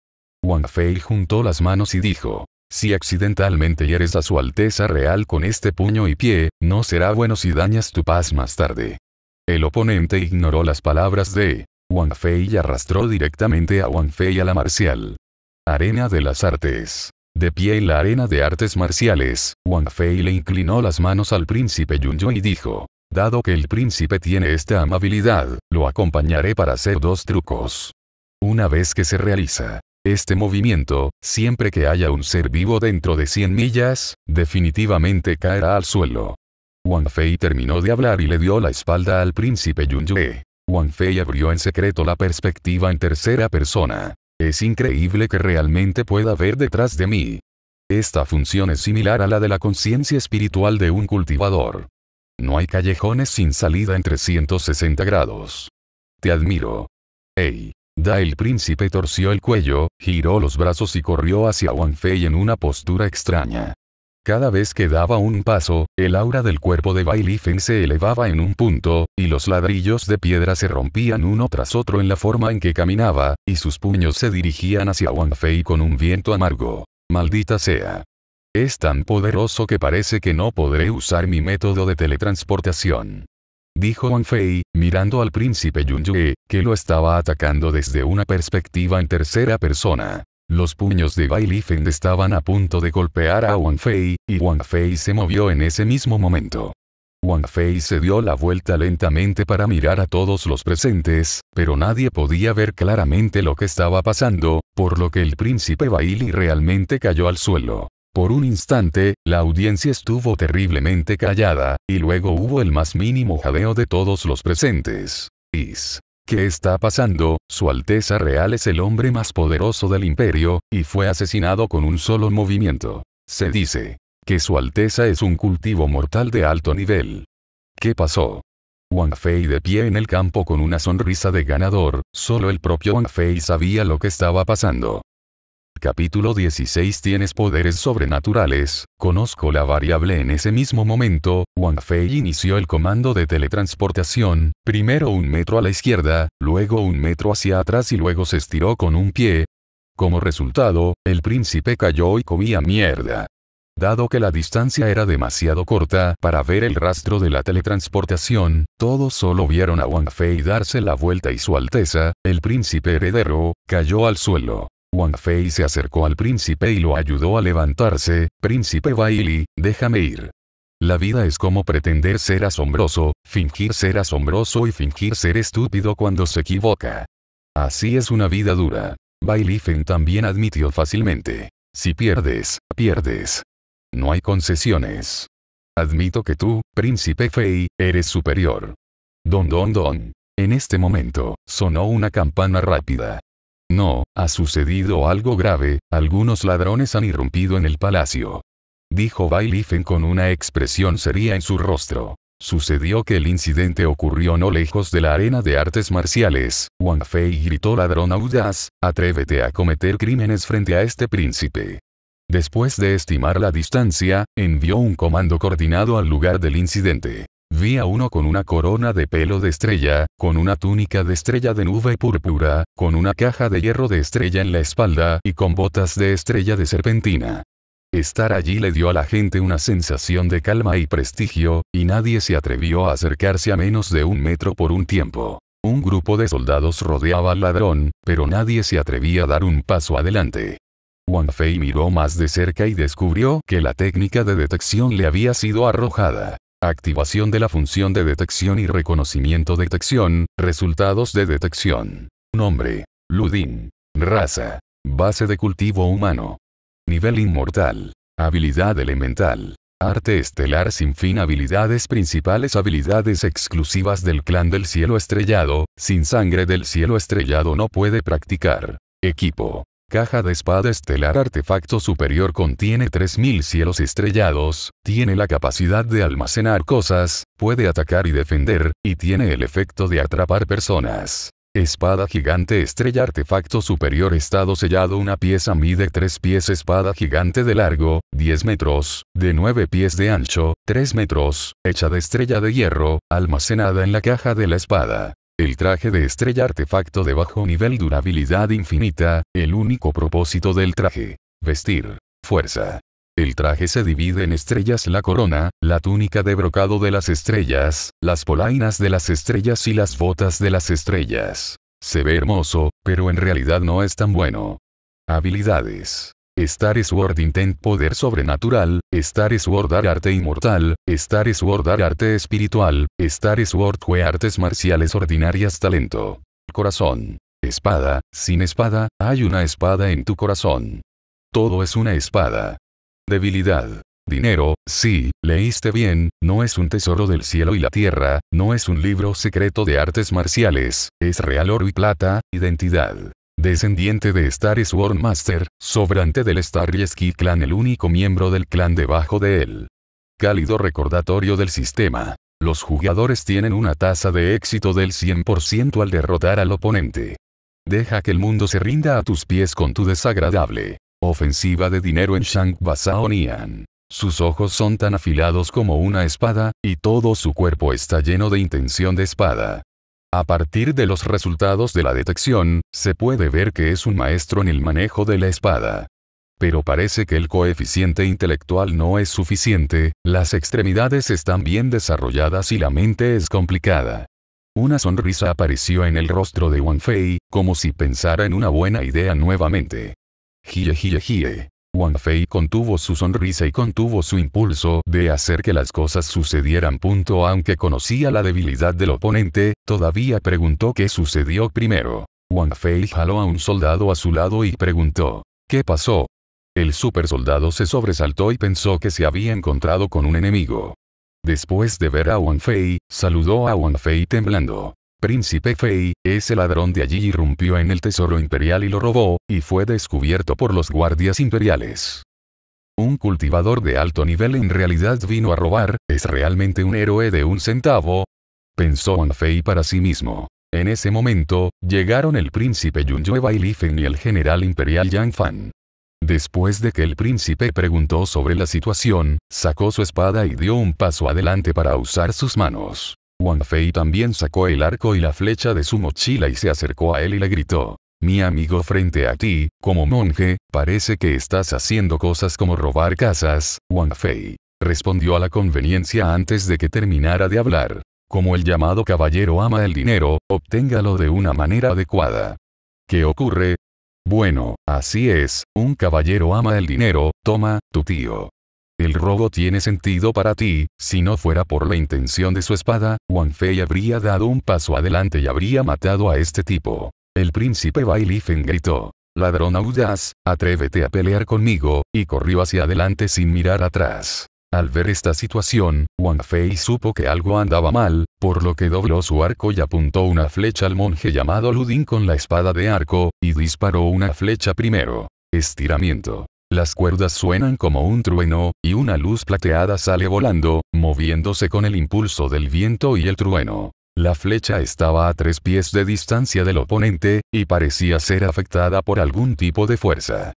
Wang Fei juntó las manos y dijo, si accidentalmente hieres a su Alteza Real con este puño y pie, no será bueno si dañas tu paz más tarde. El oponente ignoró las palabras de Wang Fei y arrastró directamente a Wang Fei a la marcial. Arena de las Artes. De pie en la arena de artes marciales, Wang Fei le inclinó las manos al príncipe Yunyo y dijo, Dado que el príncipe tiene esta amabilidad, lo acompañaré para hacer dos trucos. Una vez que se realiza este movimiento, siempre que haya un ser vivo dentro de 100 millas, definitivamente caerá al suelo. Wang Fei terminó de hablar y le dio la espalda al príncipe Yunyue. Wang Fei abrió en secreto la perspectiva en tercera persona. Es increíble que realmente pueda ver detrás de mí. Esta función es similar a la de la conciencia espiritual de un cultivador. No hay callejones sin salida en 360 grados. Te admiro. Hey. Da el príncipe torció el cuello, giró los brazos y corrió hacia Wanfei en una postura extraña. Cada vez que daba un paso, el aura del cuerpo de Bailifen se elevaba en un punto, y los ladrillos de piedra se rompían uno tras otro en la forma en que caminaba, y sus puños se dirigían hacia Wang con un viento amargo. Maldita sea. Es tan poderoso que parece que no podré usar mi método de teletransportación. Dijo Wang Fei, mirando al príncipe Yunyue, que lo estaba atacando desde una perspectiva en tercera persona. Los puños de Bailey estaban a punto de golpear a Wang Fei, y Wang Fei se movió en ese mismo momento. Wang Fei se dio la vuelta lentamente para mirar a todos los presentes, pero nadie podía ver claramente lo que estaba pasando, por lo que el príncipe Baili realmente cayó al suelo. Por un instante, la audiencia estuvo terriblemente callada, y luego hubo el más mínimo jadeo de todos los presentes. Is. ¿Qué está pasando? Su Alteza Real es el hombre más poderoso del imperio, y fue asesinado con un solo movimiento. Se dice que Su Alteza es un cultivo mortal de alto nivel. ¿Qué pasó? Wang Fei de pie en el campo con una sonrisa de ganador, solo el propio Wang Fei sabía lo que estaba pasando. Capítulo 16 Tienes poderes sobrenaturales, conozco la variable en ese mismo momento, Wang Fei inició el comando de teletransportación, primero un metro a la izquierda, luego un metro hacia atrás y luego se estiró con un pie. Como resultado, el príncipe cayó y comía mierda. Dado que la distancia era demasiado corta para ver el rastro de la teletransportación, todos solo vieron a Wang Fei darse la vuelta y su Alteza, el príncipe heredero, cayó al suelo. Wang Fei se acercó al príncipe y lo ayudó a levantarse, príncipe Baili, déjame ir. La vida es como pretender ser asombroso, fingir ser asombroso y fingir ser estúpido cuando se equivoca. Así es una vida dura. Bailey Fen también admitió fácilmente. Si pierdes, pierdes. No hay concesiones. Admito que tú, príncipe Fei, eres superior. Don don don. En este momento, sonó una campana rápida. No, ha sucedido algo grave, algunos ladrones han irrumpido en el palacio. Dijo Bailifen con una expresión seria en su rostro. Sucedió que el incidente ocurrió no lejos de la arena de artes marciales. Wang Fei gritó ladrón audaz, atrévete a cometer crímenes frente a este príncipe. Después de estimar la distancia, envió un comando coordinado al lugar del incidente. Vi a uno con una corona de pelo de estrella, con una túnica de estrella de nube púrpura, con una caja de hierro de estrella en la espalda y con botas de estrella de serpentina. Estar allí le dio a la gente una sensación de calma y prestigio, y nadie se atrevió a acercarse a menos de un metro por un tiempo. Un grupo de soldados rodeaba al ladrón, pero nadie se atrevía a dar un paso adelante. Wang Fei miró más de cerca y descubrió que la técnica de detección le había sido arrojada activación de la función de detección y reconocimiento detección, resultados de detección. Nombre, Ludin. Raza, base de cultivo humano. Nivel inmortal, habilidad elemental. Arte estelar sin fin habilidades principales habilidades exclusivas del clan del cielo estrellado, sin sangre del cielo estrellado no puede practicar. Equipo. Caja de espada estelar artefacto superior contiene 3000 cielos estrellados, tiene la capacidad de almacenar cosas, puede atacar y defender, y tiene el efecto de atrapar personas. Espada gigante estrella artefacto superior estado sellado una pieza mide 3 pies espada gigante de largo, 10 metros, de 9 pies de ancho, 3 metros, hecha de estrella de hierro, almacenada en la caja de la espada. El traje de estrella artefacto de bajo nivel durabilidad infinita, el único propósito del traje. Vestir. Fuerza. El traje se divide en estrellas la corona, la túnica de brocado de las estrellas, las polainas de las estrellas y las botas de las estrellas. Se ve hermoso, pero en realidad no es tan bueno. Habilidades. Star Sword Intent Poder Sobrenatural, Star Sword Arte Inmortal, Star Sword Arte Espiritual, Star Sword fue Artes Marciales Ordinarias Talento. Corazón. Espada, sin espada, hay una espada en tu corazón. Todo es una espada. Debilidad. Dinero, sí, leíste bien, no es un tesoro del cielo y la tierra, no es un libro secreto de artes marciales, es real oro y plata, identidad descendiente de Star War Master, sobrante del Ski Clan, el único miembro del clan debajo de él. Cálido recordatorio del sistema. Los jugadores tienen una tasa de éxito del 100% al derrotar al oponente. Deja que el mundo se rinda a tus pies con tu desagradable ofensiva de dinero en Shank Basaonian. Sus ojos son tan afilados como una espada, y todo su cuerpo está lleno de intención de espada. A partir de los resultados de la detección, se puede ver que es un maestro en el manejo de la espada. Pero parece que el coeficiente intelectual no es suficiente, las extremidades están bien desarrolladas y la mente es complicada. Una sonrisa apareció en el rostro de Wanfei, Fei, como si pensara en una buena idea nuevamente. Wang Fei contuvo su sonrisa y contuvo su impulso de hacer que las cosas sucedieran. Punto aunque conocía la debilidad del oponente, todavía preguntó qué sucedió primero. Wang Fei jaló a un soldado a su lado y preguntó, ¿qué pasó? El supersoldado se sobresaltó y pensó que se había encontrado con un enemigo. Después de ver a Wang Fei, saludó a Wang Fei temblando. Príncipe Fei, ese ladrón de allí irrumpió en el tesoro imperial y lo robó, y fue descubierto por los guardias imperiales. Un cultivador de alto nivel en realidad vino a robar, ¿es realmente un héroe de un centavo? Pensó Fei para sí mismo. En ese momento, llegaron el príncipe Yunyue Bailifen y el general imperial Yang Fan. Después de que el príncipe preguntó sobre la situación, sacó su espada y dio un paso adelante para usar sus manos. Fei también sacó el arco y la flecha de su mochila y se acercó a él y le gritó. Mi amigo frente a ti, como monje, parece que estás haciendo cosas como robar casas, Fei Respondió a la conveniencia antes de que terminara de hablar. Como el llamado caballero ama el dinero, obténgalo de una manera adecuada. ¿Qué ocurre? Bueno, así es, un caballero ama el dinero, toma, tu tío. El robo tiene sentido para ti, si no fuera por la intención de su espada, Wang Fei habría dado un paso adelante y habría matado a este tipo. El príncipe Bailifen gritó. Ladrón audaz, atrévete a pelear conmigo, y corrió hacia adelante sin mirar atrás. Al ver esta situación, Wang Fei supo que algo andaba mal, por lo que dobló su arco y apuntó una flecha al monje llamado Ludin con la espada de arco, y disparó una flecha primero. Estiramiento. Las cuerdas suenan como un trueno, y una luz plateada sale volando, moviéndose con el impulso del viento y el trueno. La flecha estaba a tres pies de distancia del oponente, y parecía ser afectada por algún tipo de fuerza.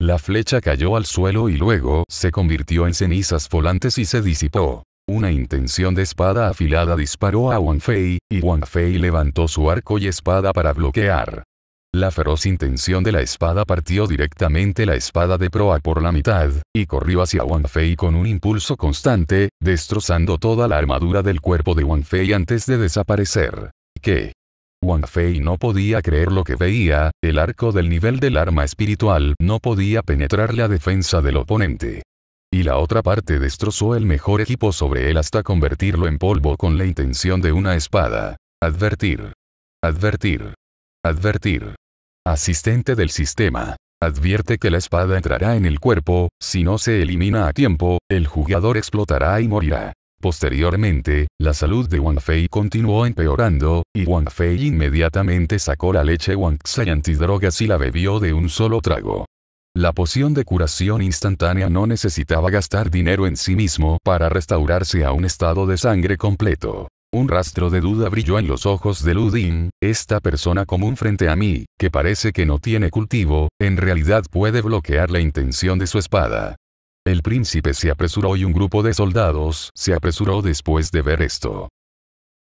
La flecha cayó al suelo y luego se convirtió en cenizas volantes y se disipó. Una intención de espada afilada disparó a Wang Fei, y Wang Fei levantó su arco y espada para bloquear. La feroz intención de la espada partió directamente la espada de proa por la mitad, y corrió hacia Wang Fei con un impulso constante, destrozando toda la armadura del cuerpo de Wang Fei antes de desaparecer. ¿Qué? Wang Fei no podía creer lo que veía, el arco del nivel del arma espiritual no podía penetrar la defensa del oponente. Y la otra parte destrozó el mejor equipo sobre él hasta convertirlo en polvo con la intención de una espada. Advertir. Advertir. Advertir asistente del sistema, advierte que la espada entrará en el cuerpo, si no se elimina a tiempo, el jugador explotará y morirá. Posteriormente, la salud de Wang Fei continuó empeorando, y Wang Fei inmediatamente sacó la leche Wang anti antidrogas y la bebió de un solo trago. La poción de curación instantánea no necesitaba gastar dinero en sí mismo para restaurarse a un estado de sangre completo. Un rastro de duda brilló en los ojos de Ludin, esta persona común frente a mí, que parece que no tiene cultivo, en realidad puede bloquear la intención de su espada. El príncipe se apresuró y un grupo de soldados se apresuró después de ver esto.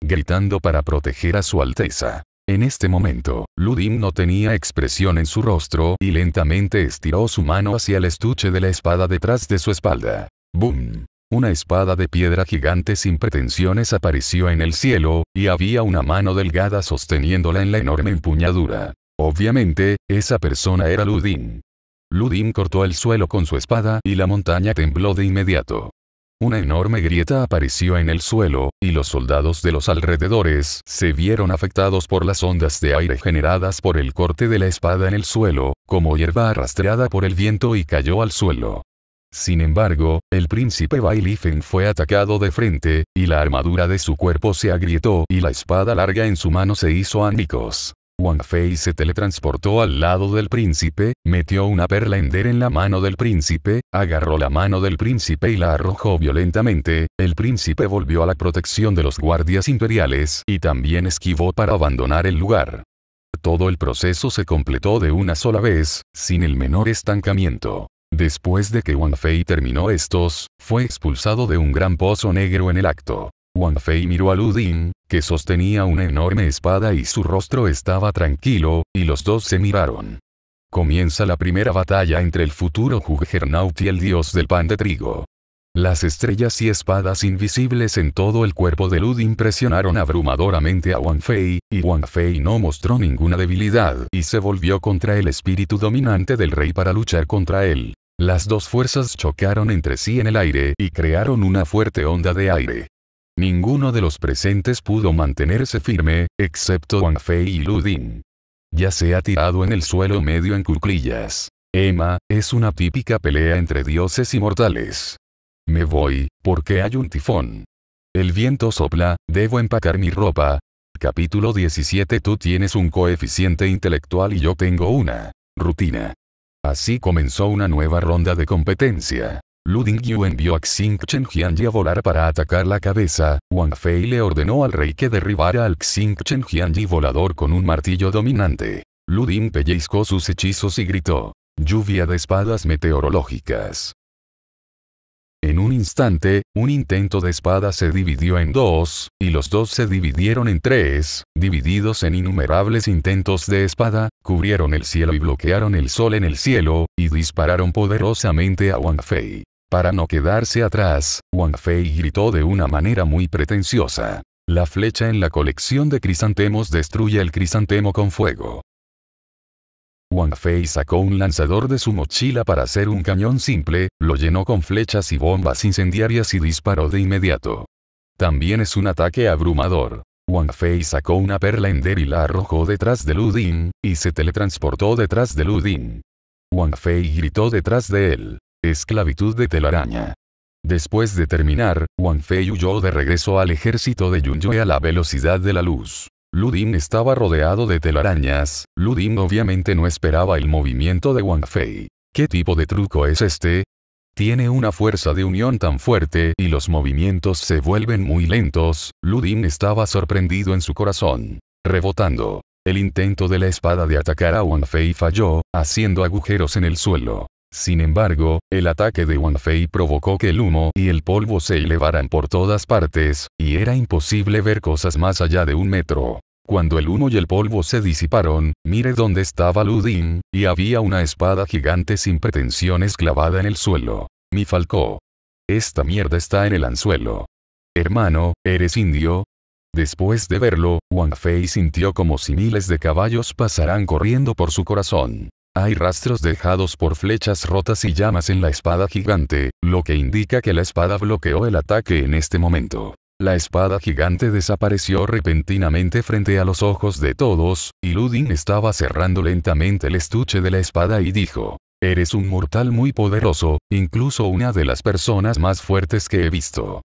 Gritando para proteger a su Alteza. En este momento, Ludin no tenía expresión en su rostro y lentamente estiró su mano hacia el estuche de la espada detrás de su espalda. ¡Bum! Una espada de piedra gigante sin pretensiones apareció en el cielo, y había una mano delgada sosteniéndola en la enorme empuñadura. Obviamente, esa persona era Ludin. Ludin cortó el suelo con su espada y la montaña tembló de inmediato. Una enorme grieta apareció en el suelo, y los soldados de los alrededores se vieron afectados por las ondas de aire generadas por el corte de la espada en el suelo, como hierba arrastrada por el viento y cayó al suelo. Sin embargo, el príncipe Bailifen fue atacado de frente, y la armadura de su cuerpo se agrietó y la espada larga en su mano se hizo añicos. Wang Fei se teletransportó al lado del príncipe, metió una perla ender en la mano del príncipe, agarró la mano del príncipe y la arrojó violentamente, el príncipe volvió a la protección de los guardias imperiales y también esquivó para abandonar el lugar. Todo el proceso se completó de una sola vez, sin el menor estancamiento. Después de que Wanfei Fei terminó estos, fue expulsado de un gran pozo negro en el acto. Wanfei Fei miró a Ludin, que sostenía una enorme espada y su rostro estaba tranquilo, y los dos se miraron. Comienza la primera batalla entre el futuro Juggernaut y el dios del pan de trigo. Las estrellas y espadas invisibles en todo el cuerpo de Ludin impresionaron abrumadoramente a Wanfei, Fei, y Wang Fei no mostró ninguna debilidad y se volvió contra el espíritu dominante del rey para luchar contra él. Las dos fuerzas chocaron entre sí en el aire y crearon una fuerte onda de aire. Ninguno de los presentes pudo mantenerse firme, excepto Wang Fei y Ludin. Ya se ha tirado en el suelo medio en cuclillas. Emma, es una típica pelea entre dioses y mortales. Me voy, porque hay un tifón. El viento sopla, debo empacar mi ropa. Capítulo 17 Tú tienes un coeficiente intelectual y yo tengo una rutina. Así comenzó una nueva ronda de competencia. Lu Yu envió a Xing Chen a volar para atacar la cabeza, Wang Fei le ordenó al rey que derribara al Xing Chen volador con un martillo dominante. Lu Ding pellizcó sus hechizos y gritó. Lluvia de espadas meteorológicas. En un instante, un intento de espada se dividió en dos, y los dos se dividieron en tres, divididos en innumerables intentos de espada, cubrieron el cielo y bloquearon el sol en el cielo, y dispararon poderosamente a Wang Fei. Para no quedarse atrás, Wang Fei gritó de una manera muy pretenciosa. La flecha en la colección de crisantemos destruye el crisantemo con fuego. Wang Fei sacó un lanzador de su mochila para hacer un cañón simple, lo llenó con flechas y bombas incendiarias y disparó de inmediato. También es un ataque abrumador. Wang Fei sacó una perla Ender y la arrojó detrás de Ludin, y se teletransportó detrás de Ludin. Wang Fei gritó detrás de él. Esclavitud de telaraña. Después de terminar, Wang Fei huyó de regreso al ejército de Yunyue a la velocidad de la luz. Ludin estaba rodeado de telarañas, Ludin obviamente no esperaba el movimiento de Wang Fei. ¿Qué tipo de truco es este? Tiene una fuerza de unión tan fuerte y los movimientos se vuelven muy lentos, Ludin estaba sorprendido en su corazón. Rebotando. El intento de la espada de atacar a Wang Fei falló, haciendo agujeros en el suelo. Sin embargo, el ataque de Wanfei provocó que el humo y el polvo se elevaran por todas partes, y era imposible ver cosas más allá de un metro. Cuando el humo y el polvo se disiparon, mire dónde estaba Ludin, y había una espada gigante sin pretensiones clavada en el suelo. Mi falcó. Esta mierda está en el anzuelo. Hermano, ¿eres indio? Después de verlo, Wang Fei sintió como si miles de caballos pasaran corriendo por su corazón. Hay rastros dejados por flechas rotas y llamas en la espada gigante, lo que indica que la espada bloqueó el ataque en este momento. La espada gigante desapareció repentinamente frente a los ojos de todos, y Ludin estaba cerrando lentamente el estuche de la espada y dijo, Eres un mortal muy poderoso, incluso una de las personas más fuertes que he visto.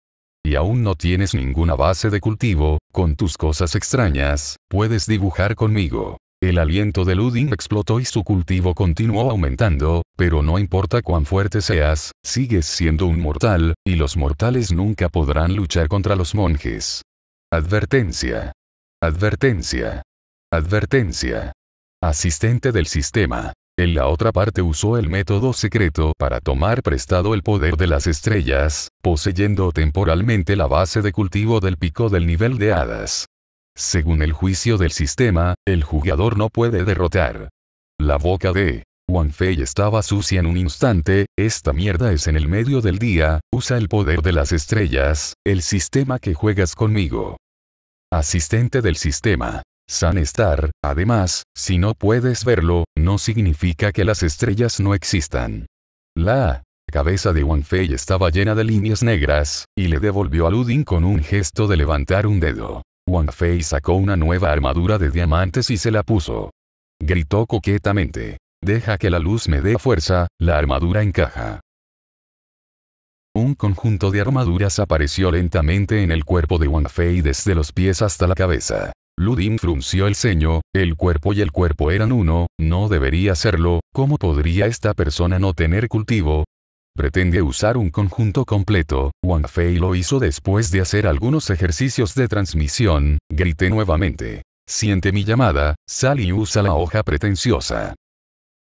Y aún no tienes ninguna base de cultivo, con tus cosas extrañas, puedes dibujar conmigo. El aliento de Ludin explotó y su cultivo continuó aumentando, pero no importa cuán fuerte seas, sigues siendo un mortal, y los mortales nunca podrán luchar contra los monjes. Advertencia. Advertencia. Advertencia. Asistente del sistema. En la otra parte usó el método secreto para tomar prestado el poder de las estrellas, poseyendo temporalmente la base de cultivo del pico del nivel de hadas. Según el juicio del sistema, el jugador no puede derrotar. La boca de Wanfei estaba sucia en un instante, esta mierda es en el medio del día, usa el poder de las estrellas, el sistema que juegas conmigo. Asistente del sistema. Sanestar, además, si no puedes verlo, no significa que las estrellas no existan. La cabeza de Wanfei estaba llena de líneas negras, y le devolvió a Ludin con un gesto de levantar un dedo. Wang Fei sacó una nueva armadura de diamantes y se la puso. Gritó coquetamente. Deja que la luz me dé fuerza, la armadura encaja. Un conjunto de armaduras apareció lentamente en el cuerpo de Wang Fei desde los pies hasta la cabeza. Ludin frunció el ceño, el cuerpo y el cuerpo eran uno, no debería serlo, ¿cómo podría esta persona no tener cultivo? pretende usar un conjunto completo, Wang Fei lo hizo después de hacer algunos ejercicios de transmisión, grité nuevamente. Siente mi llamada, sal y usa la hoja pretenciosa.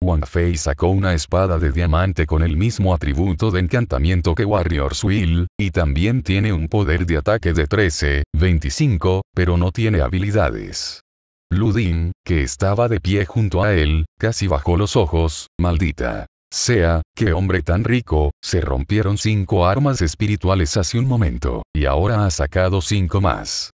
Wang Fei sacó una espada de diamante con el mismo atributo de encantamiento que Warrior's Will, y también tiene un poder de ataque de 13, 25, pero no tiene habilidades. Ludin, que estaba de pie junto a él, casi bajó los ojos, maldita. Sea, qué hombre tan rico, se rompieron cinco armas espirituales hace un momento, y ahora ha sacado cinco más.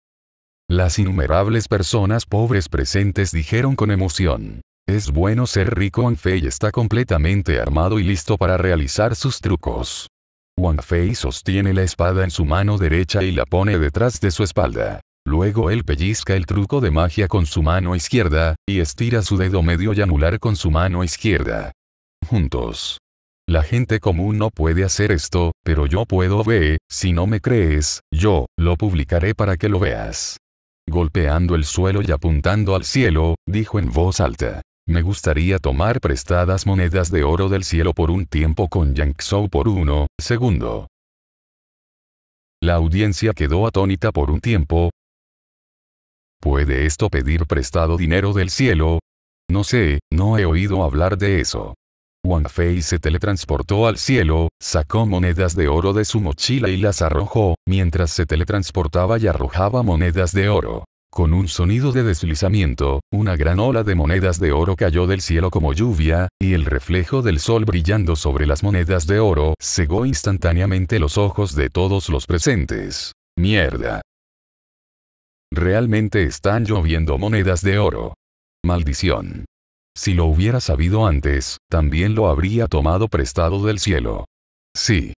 Las innumerables personas pobres presentes dijeron con emoción. Es bueno ser rico, Wang Fei está completamente armado y listo para realizar sus trucos. Wang Fei sostiene la espada en su mano derecha y la pone detrás de su espalda. Luego él pellizca el truco de magia con su mano izquierda, y estira su dedo medio y anular con su mano izquierda juntos. La gente común no puede hacer esto, pero yo puedo ve, si no me crees, yo, lo publicaré para que lo veas. Golpeando el suelo y apuntando al cielo, dijo en voz alta. Me gustaría tomar prestadas monedas de oro del cielo por un tiempo con Yangzhou por uno, segundo. La audiencia quedó atónita por un tiempo. ¿Puede esto pedir prestado dinero del cielo? No sé, no he oído hablar de eso. Wang Fei se teletransportó al cielo, sacó monedas de oro de su mochila y las arrojó, mientras se teletransportaba y arrojaba monedas de oro. Con un sonido de deslizamiento, una gran ola de monedas de oro cayó del cielo como lluvia, y el reflejo del sol brillando sobre las monedas de oro cegó instantáneamente los ojos de todos los presentes. Mierda. Realmente están lloviendo monedas de oro. Maldición. Si lo hubiera sabido antes, también lo habría tomado prestado del cielo. Sí.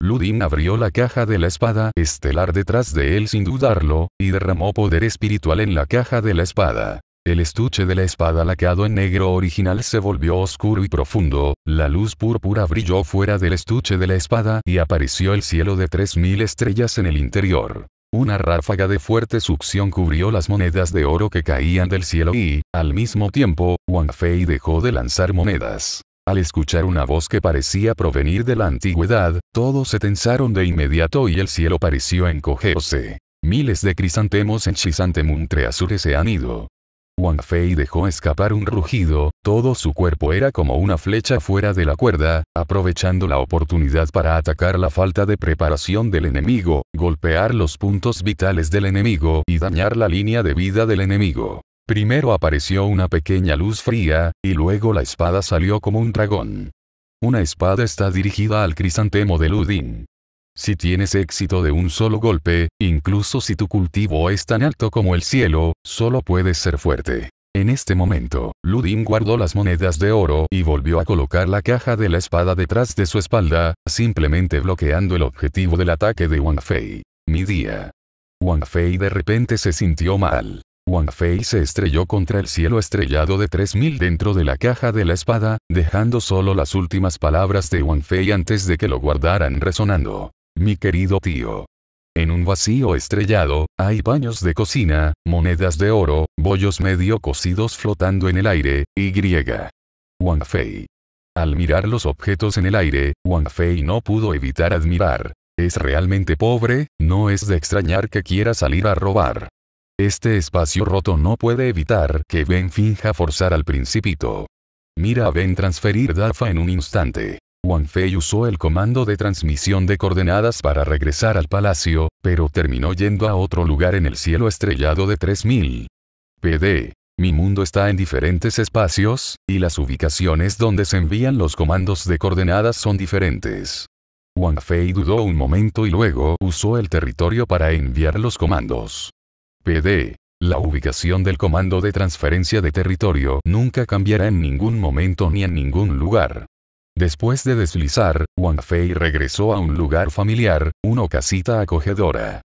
Ludin abrió la caja de la espada estelar detrás de él sin dudarlo, y derramó poder espiritual en la caja de la espada. El estuche de la espada lacado en negro original se volvió oscuro y profundo, la luz púrpura brilló fuera del estuche de la espada y apareció el cielo de tres mil estrellas en el interior. Una ráfaga de fuerte succión cubrió las monedas de oro que caían del cielo y, al mismo tiempo, Wang Fei dejó de lanzar monedas. Al escuchar una voz que parecía provenir de la antigüedad, todos se tensaron de inmediato y el cielo pareció encogerse. Miles de crisantemos en Chisantemuntre Azure se han ido. Wang Fei dejó escapar un rugido, todo su cuerpo era como una flecha fuera de la cuerda, aprovechando la oportunidad para atacar la falta de preparación del enemigo, golpear los puntos vitales del enemigo y dañar la línea de vida del enemigo. Primero apareció una pequeña luz fría, y luego la espada salió como un dragón. Una espada está dirigida al crisantemo de Ludin. Si tienes éxito de un solo golpe, incluso si tu cultivo es tan alto como el cielo, solo puedes ser fuerte. En este momento, Ludin guardó las monedas de oro y volvió a colocar la caja de la espada detrás de su espalda, simplemente bloqueando el objetivo del ataque de Wang Fei. Mi día. Wang Fei de repente se sintió mal. Wang Fei se estrelló contra el cielo estrellado de 3000 dentro de la caja de la espada, dejando solo las últimas palabras de Wang Fei antes de que lo guardaran resonando mi querido tío. En un vacío estrellado, hay baños de cocina, monedas de oro, bollos medio cocidos flotando en el aire, y Wang Fei. Al mirar los objetos en el aire, Wang Fei no pudo evitar admirar. ¿Es realmente pobre? No es de extrañar que quiera salir a robar. Este espacio roto no puede evitar que Ben finja forzar al principito. Mira a Ben transferir DAFA en un instante. Fei usó el comando de transmisión de coordenadas para regresar al palacio, pero terminó yendo a otro lugar en el cielo estrellado de 3000. PD. Mi mundo está en diferentes espacios, y las ubicaciones donde se envían los comandos de coordenadas son diferentes. Wang Fei dudó un momento y luego usó el territorio para enviar los comandos. PD. La ubicación del comando de transferencia de territorio nunca cambiará en ningún momento ni en ningún lugar. Después de deslizar, Wang Fei regresó a un lugar familiar, una casita acogedora.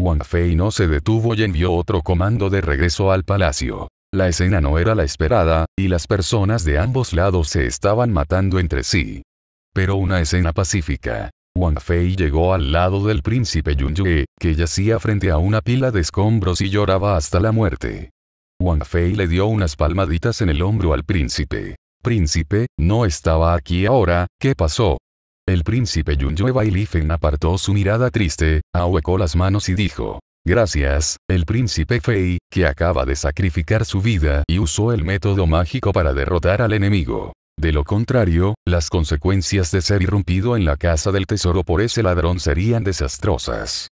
Wang Fei no se detuvo y envió otro comando de regreso al palacio. La escena no era la esperada, y las personas de ambos lados se estaban matando entre sí. Pero una escena pacífica. Wang Fei llegó al lado del príncipe Yue, que yacía frente a una pila de escombros y lloraba hasta la muerte. Wang Fei le dio unas palmaditas en el hombro al príncipe príncipe, no estaba aquí ahora, ¿qué pasó? El príncipe Yunyue Bailifen apartó su mirada triste, ahuecó las manos y dijo, Gracias, el príncipe Fei, que acaba de sacrificar su vida y usó el método mágico para derrotar al enemigo. De lo contrario, las consecuencias de ser irrumpido en la casa del tesoro por ese ladrón serían desastrosas.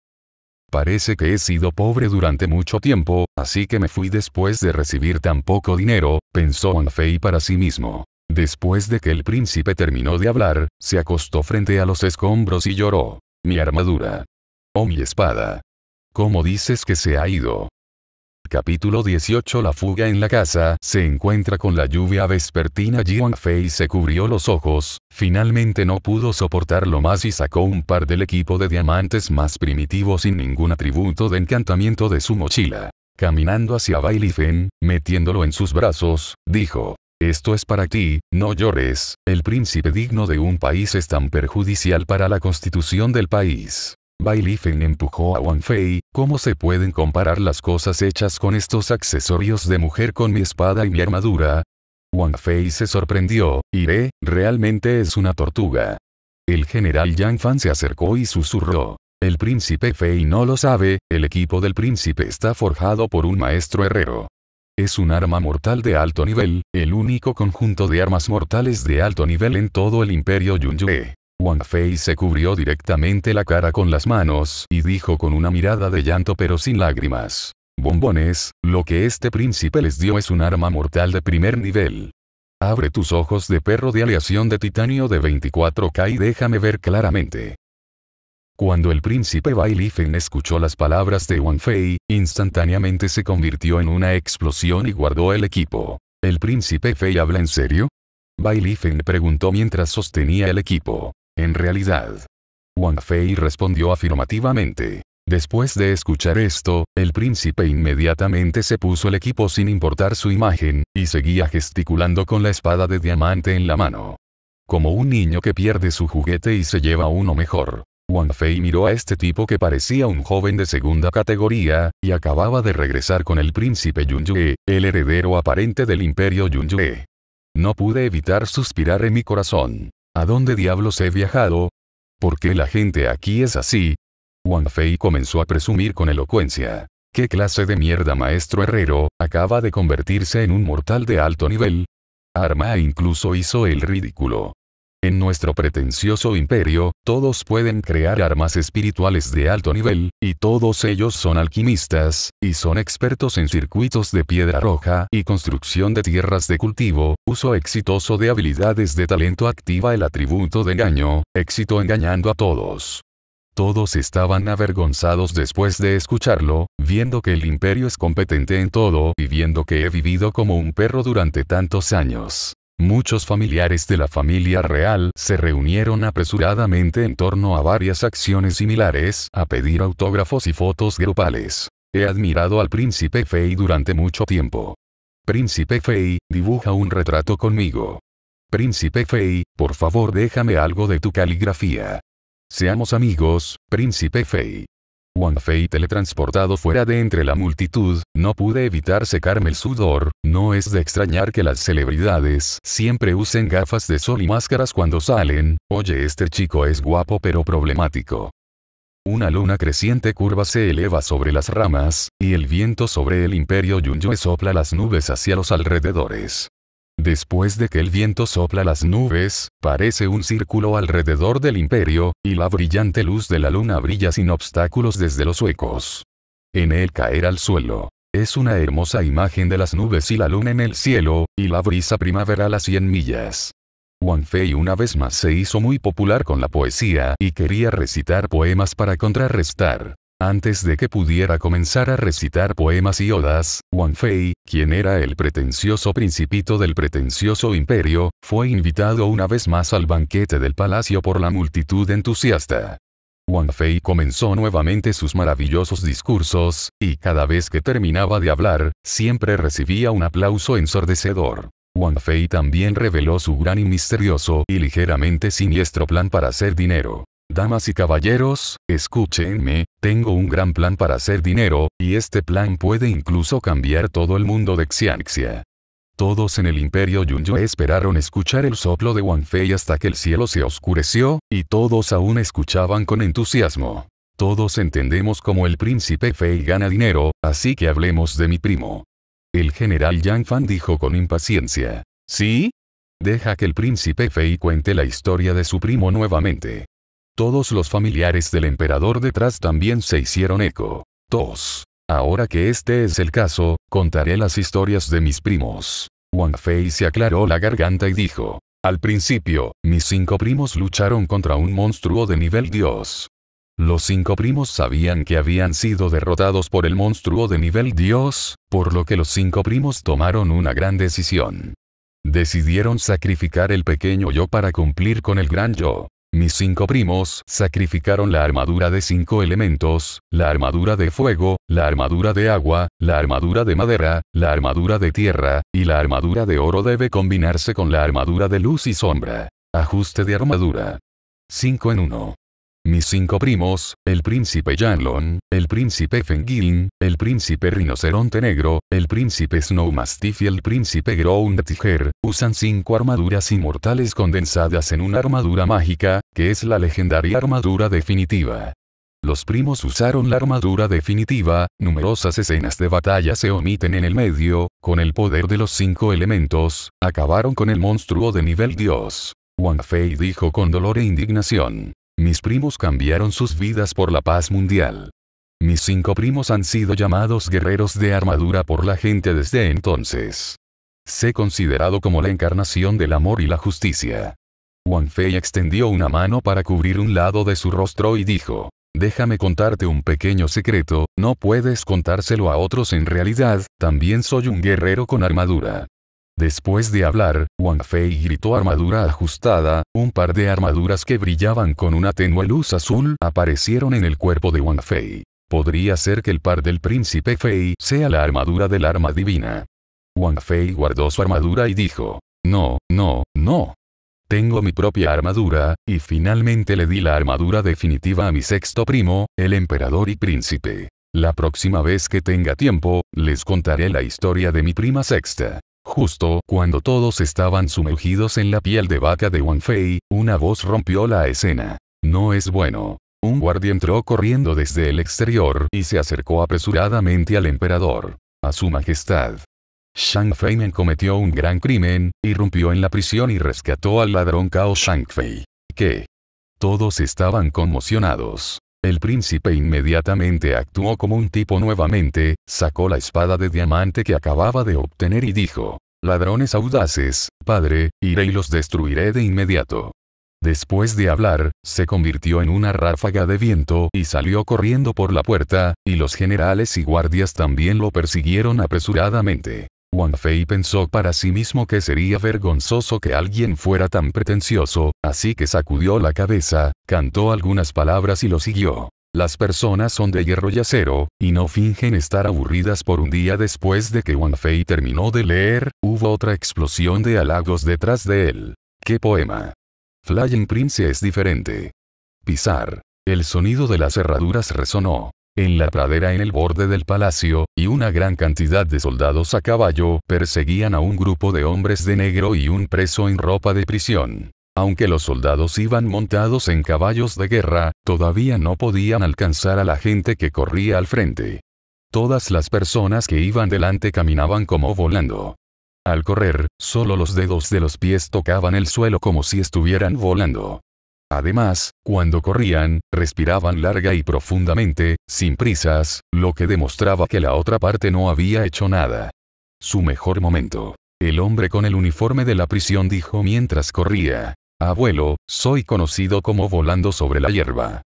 Parece que he sido pobre durante mucho tiempo, así que me fui después de recibir tan poco dinero, pensó Anfei para sí mismo. Después de que el príncipe terminó de hablar, se acostó frente a los escombros y lloró. Mi armadura. o oh, mi espada. ¿Cómo dices que se ha ido? Capítulo 18 La fuga en la casa, se encuentra con la lluvia vespertina Jiang Fei se cubrió los ojos, finalmente no pudo soportarlo más y sacó un par del equipo de diamantes más primitivo sin ningún atributo de encantamiento de su mochila. Caminando hacia Bailifen, metiéndolo en sus brazos, dijo, esto es para ti, no llores, el príncipe digno de un país es tan perjudicial para la constitución del país. Bailifen empujó a Wang Fei, ¿cómo se pueden comparar las cosas hechas con estos accesorios de mujer con mi espada y mi armadura? Wang Fei se sorprendió, iré, realmente es una tortuga. El general Yang Fan se acercó y susurró. El príncipe Fei no lo sabe, el equipo del príncipe está forjado por un maestro herrero. Es un arma mortal de alto nivel, el único conjunto de armas mortales de alto nivel en todo el imperio Yunyue. Wang Fei se cubrió directamente la cara con las manos y dijo con una mirada de llanto pero sin lágrimas. Bombones, lo que este príncipe les dio es un arma mortal de primer nivel. Abre tus ojos de perro de aleación de titanio de 24K y déjame ver claramente. Cuando el príncipe Bailifen escuchó las palabras de Wang Fei, instantáneamente se convirtió en una explosión y guardó el equipo. ¿El príncipe Fei habla en serio? Bailifen preguntó mientras sostenía el equipo. En realidad. Wang Fei respondió afirmativamente. Después de escuchar esto, el príncipe inmediatamente se puso el equipo sin importar su imagen, y seguía gesticulando con la espada de diamante en la mano. Como un niño que pierde su juguete y se lleva uno mejor. Wang Fei miró a este tipo que parecía un joven de segunda categoría, y acababa de regresar con el príncipe Yunyue, el heredero aparente del imperio Yunyue. No pude evitar suspirar en mi corazón. ¿A dónde diablos he viajado? ¿Por qué la gente aquí es así? Wang Fei comenzó a presumir con elocuencia. ¿Qué clase de mierda maestro herrero, acaba de convertirse en un mortal de alto nivel? Arma incluso hizo el ridículo. En nuestro pretencioso imperio, todos pueden crear armas espirituales de alto nivel, y todos ellos son alquimistas, y son expertos en circuitos de piedra roja y construcción de tierras de cultivo, uso exitoso de habilidades de talento activa el atributo de engaño, éxito engañando a todos. Todos estaban avergonzados después de escucharlo, viendo que el imperio es competente en todo y viendo que he vivido como un perro durante tantos años. Muchos familiares de la familia real se reunieron apresuradamente en torno a varias acciones similares a pedir autógrafos y fotos grupales. He admirado al príncipe Fei durante mucho tiempo. Príncipe Fei, dibuja un retrato conmigo. Príncipe Fei, por favor déjame algo de tu caligrafía. Seamos amigos, príncipe Fei. Wanfei teletransportado fuera de entre la multitud, no pude evitar secarme el sudor, no es de extrañar que las celebridades siempre usen gafas de sol y máscaras cuando salen, oye este chico es guapo pero problemático. Una luna creciente curva se eleva sobre las ramas, y el viento sobre el imperio Yunyue sopla las nubes hacia los alrededores. Después de que el viento sopla las nubes, parece un círculo alrededor del imperio, y la brillante luz de la luna brilla sin obstáculos desde los huecos. En él caer al suelo. Es una hermosa imagen de las nubes y la luna en el cielo, y la brisa primaveral a 100 millas. Wang Fei una vez más se hizo muy popular con la poesía y quería recitar poemas para contrarrestar antes de que pudiera comenzar a recitar poemas y odas, Wanfei, Fei, quien era el pretencioso principito del pretencioso imperio, fue invitado una vez más al banquete del palacio por la multitud entusiasta. Wanfei comenzó nuevamente sus maravillosos discursos, y cada vez que terminaba de hablar, siempre recibía un aplauso ensordecedor. Wanfei Fei también reveló su gran y misterioso y ligeramente siniestro plan para hacer dinero. Damas y caballeros, escúchenme, tengo un gran plan para hacer dinero, y este plan puede incluso cambiar todo el mundo de Xianxia. Todos en el imperio Yunyue esperaron escuchar el soplo de Wanfei hasta que el cielo se oscureció, y todos aún escuchaban con entusiasmo. Todos entendemos cómo el príncipe Fei gana dinero, así que hablemos de mi primo. El general Yang Fan dijo con impaciencia. ¿Sí? Deja que el príncipe Fei cuente la historia de su primo nuevamente. Todos los familiares del emperador detrás también se hicieron eco. Tos. Ahora que este es el caso, contaré las historias de mis primos. Wang Fei se aclaró la garganta y dijo, al principio, mis cinco primos lucharon contra un monstruo de nivel dios. Los cinco primos sabían que habían sido derrotados por el monstruo de nivel dios, por lo que los cinco primos tomaron una gran decisión. Decidieron sacrificar el pequeño yo para cumplir con el gran yo. Mis cinco primos sacrificaron la armadura de cinco elementos, la armadura de fuego, la armadura de agua, la armadura de madera, la armadura de tierra, y la armadura de oro debe combinarse con la armadura de luz y sombra. Ajuste de armadura. 5 en 1. Mis cinco primos, el príncipe Yanlon, el príncipe Fengilin, el príncipe Rinoceronte Negro, el príncipe Snowmastiff y el príncipe Ground Tiger, usan cinco armaduras inmortales condensadas en una armadura mágica, que es la legendaria armadura definitiva. Los primos usaron la armadura definitiva, numerosas escenas de batalla se omiten en el medio, con el poder de los cinco elementos, acabaron con el monstruo de nivel dios. Wang Fei dijo con dolor e indignación. Mis primos cambiaron sus vidas por la paz mundial. Mis cinco primos han sido llamados guerreros de armadura por la gente desde entonces. Sé considerado como la encarnación del amor y la justicia. Wang Fei extendió una mano para cubrir un lado de su rostro y dijo, Déjame contarte un pequeño secreto, no puedes contárselo a otros en realidad, también soy un guerrero con armadura. Después de hablar, Wang Fei gritó armadura ajustada, un par de armaduras que brillaban con una tenue luz azul aparecieron en el cuerpo de Wang Fei. Podría ser que el par del príncipe Fei sea la armadura del arma divina. Wang Fei guardó su armadura y dijo, no, no, no. Tengo mi propia armadura, y finalmente le di la armadura definitiva a mi sexto primo, el emperador y príncipe. La próxima vez que tenga tiempo, les contaré la historia de mi prima sexta. Justo cuando todos estaban sumergidos en la piel de vaca de Fei, una voz rompió la escena. No es bueno. Un guardia entró corriendo desde el exterior y se acercó apresuradamente al emperador. A su majestad. Shang men cometió un gran crimen, irrumpió en la prisión y rescató al ladrón Cao Shang Fei. ¿Qué? Todos estaban conmocionados. El príncipe inmediatamente actuó como un tipo nuevamente, sacó la espada de diamante que acababa de obtener y dijo, Ladrones audaces, padre, iré y los destruiré de inmediato. Después de hablar, se convirtió en una ráfaga de viento y salió corriendo por la puerta, y los generales y guardias también lo persiguieron apresuradamente. Wanfei pensó para sí mismo que sería vergonzoso que alguien fuera tan pretencioso, así que sacudió la cabeza, cantó algunas palabras y lo siguió. Las personas son de hierro y acero, y no fingen estar aburridas por un día después de que Wanfei Fei terminó de leer, hubo otra explosión de halagos detrás de él. ¡Qué poema! Flying Prince es diferente. Pisar. El sonido de las cerraduras resonó en la pradera en el borde del palacio, y una gran cantidad de soldados a caballo perseguían a un grupo de hombres de negro y un preso en ropa de prisión. Aunque los soldados iban montados en caballos de guerra, todavía no podían alcanzar a la gente que corría al frente. Todas las personas que iban delante caminaban como volando. Al correr, solo los dedos de los pies tocaban el suelo como si estuvieran volando. Además, cuando corrían, respiraban larga y profundamente, sin prisas, lo que demostraba que la otra parte no había hecho nada. Su mejor momento. El hombre con el uniforme de la prisión dijo mientras corría. Abuelo, soy conocido como volando sobre la hierba.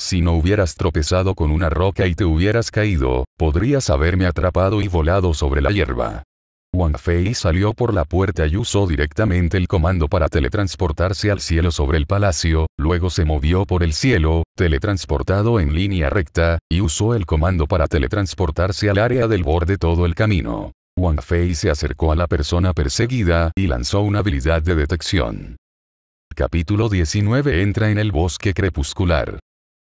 Si no hubieras tropezado con una roca y te hubieras caído, podrías haberme atrapado y volado sobre la hierba. Wang Fei salió por la puerta y usó directamente el comando para teletransportarse al cielo sobre el palacio, luego se movió por el cielo, teletransportado en línea recta, y usó el comando para teletransportarse al área del borde todo el camino. Wang Fei se acercó a la persona perseguida y lanzó una habilidad de detección. Capítulo 19 Entra en el bosque crepuscular.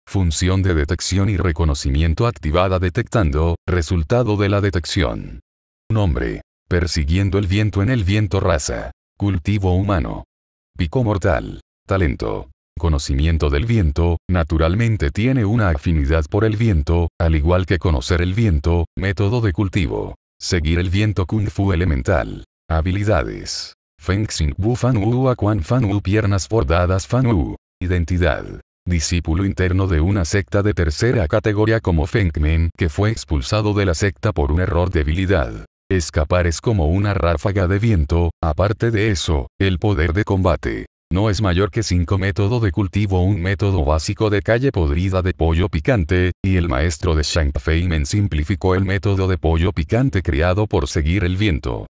Función de detección y reconocimiento activada detectando, resultado de la detección. Un hombre. Persiguiendo el viento en el viento raza. Cultivo humano. Pico mortal. Talento. Conocimiento del viento, naturalmente tiene una afinidad por el viento, al igual que conocer el viento, método de cultivo. Seguir el viento Kung Fu elemental. Habilidades. Feng Xing Wu Fan Wu Fan Wu Piernas bordadas Fan Wu. Identidad discípulo interno de una secta de tercera categoría como fengmen que fue expulsado de la secta por un error de habilidad. Escapar es como una ráfaga de viento, aparte de eso, el poder de combate. No es mayor que 5 método de cultivo un método básico de calle podrida de pollo picante, y el maestro de Shang Feimen simplificó el método de pollo picante creado por seguir el viento.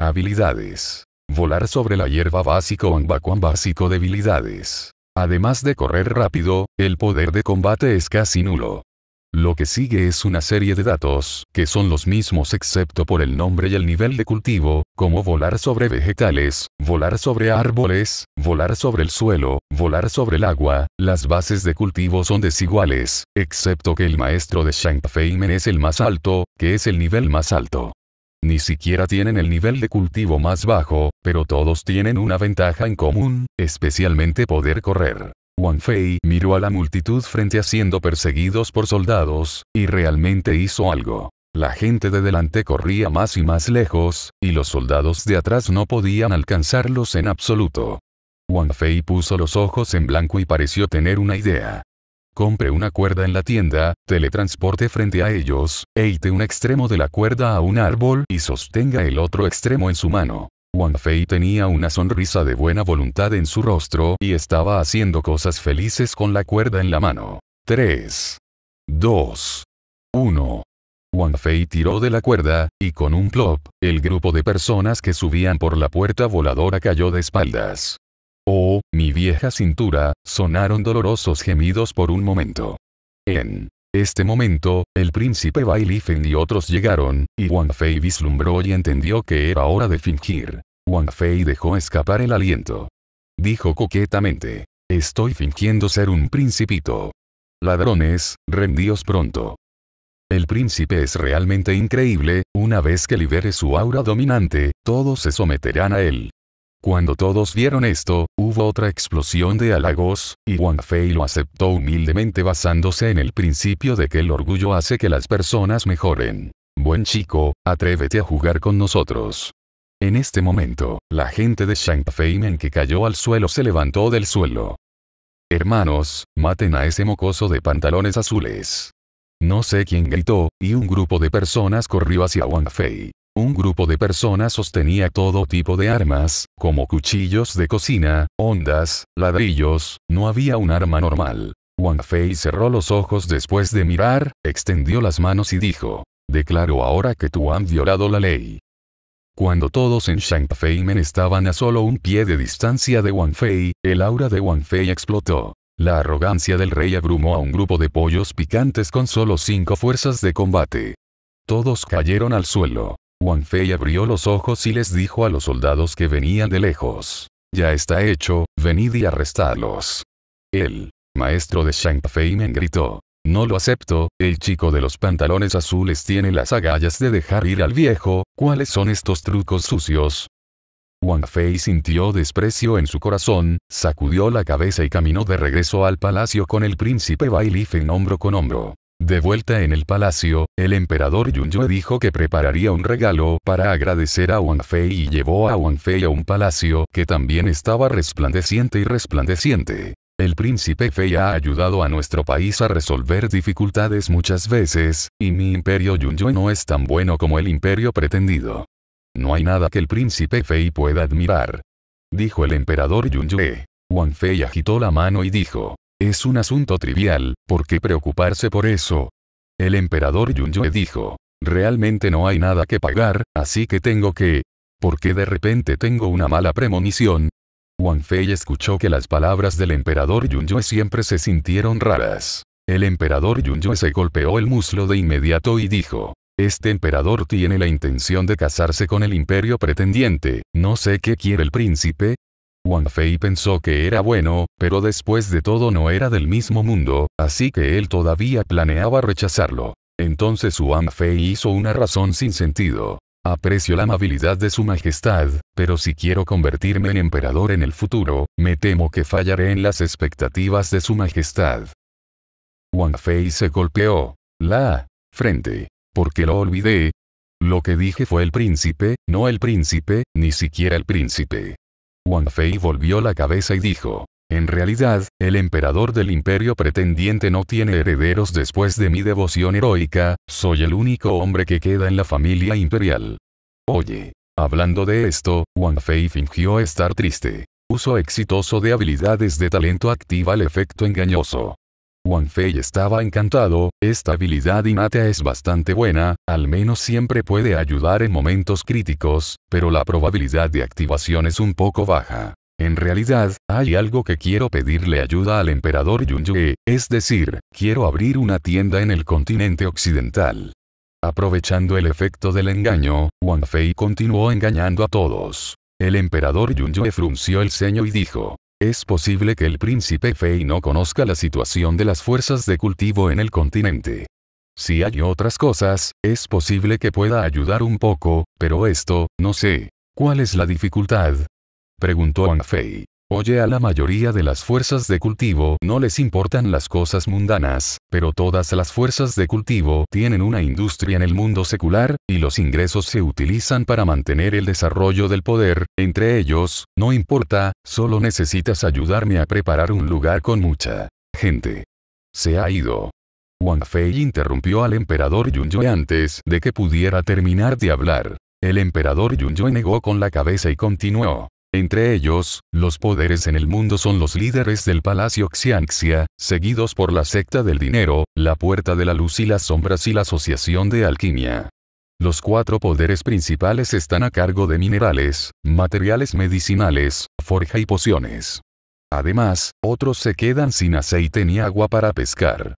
Habilidades. Volar sobre la hierba básico Anbakuan básico debilidades. Además de correr rápido, el poder de combate es casi nulo. Lo que sigue es una serie de datos, que son los mismos excepto por el nombre y el nivel de cultivo, como volar sobre vegetales, volar sobre árboles, volar sobre el suelo, volar sobre el agua, las bases de cultivo son desiguales, excepto que el maestro de Shankfeimen es el más alto, que es el nivel más alto. Ni siquiera tienen el nivel de cultivo más bajo, pero todos tienen una ventaja en común, especialmente poder correr. Wang Fei miró a la multitud frente a siendo perseguidos por soldados, y realmente hizo algo. La gente de delante corría más y más lejos, y los soldados de atrás no podían alcanzarlos en absoluto. Wang Fei puso los ojos en blanco y pareció tener una idea. Compre una cuerda en la tienda, teletransporte frente a ellos, eite un extremo de la cuerda a un árbol y sostenga el otro extremo en su mano. Wang Fei tenía una sonrisa de buena voluntad en su rostro y estaba haciendo cosas felices con la cuerda en la mano. 3. 2. 1. Wang Fei tiró de la cuerda, y con un plop, el grupo de personas que subían por la puerta voladora cayó de espaldas. Oh, mi vieja cintura, sonaron dolorosos gemidos por un momento. En este momento, el príncipe Bailifen y otros llegaron, y Wang Fei vislumbró y entendió que era hora de fingir. Wang Fei dejó escapar el aliento. Dijo coquetamente. Estoy fingiendo ser un principito. Ladrones, rendíos pronto. El príncipe es realmente increíble, una vez que libere su aura dominante, todos se someterán a él. Cuando todos vieron esto, hubo otra explosión de halagos, y Wang Fei lo aceptó humildemente basándose en el principio de que el orgullo hace que las personas mejoren. Buen chico, atrévete a jugar con nosotros. En este momento, la gente de en que cayó al suelo se levantó del suelo. Hermanos, maten a ese mocoso de pantalones azules. No sé quién gritó, y un grupo de personas corrió hacia Wang Fei. Un grupo de personas sostenía todo tipo de armas, como cuchillos de cocina, ondas, ladrillos, no había un arma normal. Wang Fei cerró los ojos después de mirar, extendió las manos y dijo, declaro ahora que tú han violado la ley. Cuando todos en men estaban a solo un pie de distancia de Wang Fei, el aura de Wang Fei explotó. La arrogancia del rey abrumó a un grupo de pollos picantes con solo cinco fuerzas de combate. Todos cayeron al suelo. Wanfei abrió los ojos y les dijo a los soldados que venían de lejos. Ya está hecho, venid y arrestadlos. El maestro de Shang men gritó. No lo acepto, el chico de los pantalones azules tiene las agallas de dejar ir al viejo, ¿cuáles son estos trucos sucios? Wang Fei sintió desprecio en su corazón, sacudió la cabeza y caminó de regreso al palacio con el príncipe Bailife en hombro con hombro. De vuelta en el palacio, el emperador Yunyue dijo que prepararía un regalo para agradecer a Wang Fei y llevó a Wang Fei a un palacio que también estaba resplandeciente y resplandeciente. El príncipe Fei ha ayudado a nuestro país a resolver dificultades muchas veces, y mi imperio Yunyue no es tan bueno como el imperio pretendido. No hay nada que el príncipe Fei pueda admirar. Dijo el emperador Yunyue. Wang Fei agitó la mano y dijo, es un asunto trivial, ¿por qué preocuparse por eso? El emperador Yunyue dijo, realmente no hay nada que pagar, así que tengo que... ¿Por qué de repente tengo una mala premonición? Wang Fei escuchó que las palabras del emperador Yunyue siempre se sintieron raras. El emperador Yunyue se golpeó el muslo de inmediato y dijo, este emperador tiene la intención de casarse con el imperio pretendiente, no sé qué quiere el príncipe, Wang Fei pensó que era bueno, pero después de todo no era del mismo mundo, así que él todavía planeaba rechazarlo. Entonces Wang Fei hizo una razón sin sentido. Aprecio la amabilidad de su majestad, pero si quiero convertirme en emperador en el futuro, me temo que fallaré en las expectativas de su majestad. Wang Fei se golpeó la frente. Porque lo olvidé. Lo que dije fue el príncipe, no el príncipe, ni siquiera el príncipe. Wanfei volvió la cabeza y dijo. En realidad, el emperador del imperio pretendiente no tiene herederos después de mi devoción heroica, soy el único hombre que queda en la familia imperial. Oye. Hablando de esto, Wang Fei fingió estar triste. Uso exitoso de habilidades de talento activa el efecto engañoso fei estaba encantado, esta habilidad innata es bastante buena, al menos siempre puede ayudar en momentos críticos, pero la probabilidad de activación es un poco baja. En realidad, hay algo que quiero pedirle ayuda al emperador Yunyue, es decir, quiero abrir una tienda en el continente occidental. Aprovechando el efecto del engaño, Wang Fei continuó engañando a todos. El emperador Yunyue frunció el ceño y dijo, es posible que el príncipe Fei no conozca la situación de las fuerzas de cultivo en el continente. Si hay otras cosas, es posible que pueda ayudar un poco, pero esto, no sé. ¿Cuál es la dificultad? Preguntó Fei. Oye a la mayoría de las fuerzas de cultivo no les importan las cosas mundanas, pero todas las fuerzas de cultivo tienen una industria en el mundo secular, y los ingresos se utilizan para mantener el desarrollo del poder, entre ellos, no importa, solo necesitas ayudarme a preparar un lugar con mucha gente. Se ha ido. Wang Fei interrumpió al emperador Yunyue antes de que pudiera terminar de hablar. El emperador Yunyo negó con la cabeza y continuó. Entre ellos, los poderes en el mundo son los líderes del Palacio Xianxia, seguidos por la secta del dinero, la puerta de la luz y las sombras y la asociación de alquimia. Los cuatro poderes principales están a cargo de minerales, materiales medicinales, forja y pociones. Además, otros se quedan sin aceite ni agua para pescar.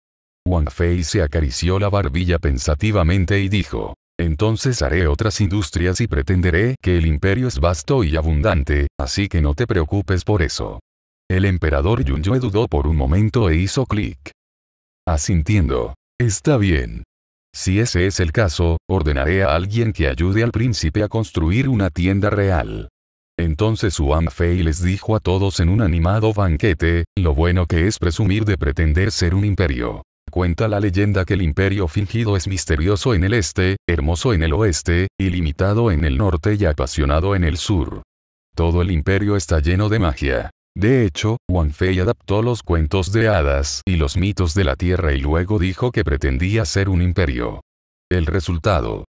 Wang Fei se acarició la barbilla pensativamente y dijo, entonces haré otras industrias y pretenderé que el imperio es vasto y abundante, así que no te preocupes por eso. El emperador Yunyue dudó por un momento e hizo clic. Asintiendo. Está bien. Si ese es el caso, ordenaré a alguien que ayude al príncipe a construir una tienda real. Entonces suanfei Fei les dijo a todos en un animado banquete, lo bueno que es presumir de pretender ser un imperio. Cuenta la leyenda que el imperio fingido es misterioso en el este, hermoso en el oeste, ilimitado en el norte y apasionado en el sur. Todo el imperio está lleno de magia. De hecho, Wanfei Fei adaptó los cuentos de hadas y los mitos de la tierra y luego dijo que pretendía ser un imperio. El resultado.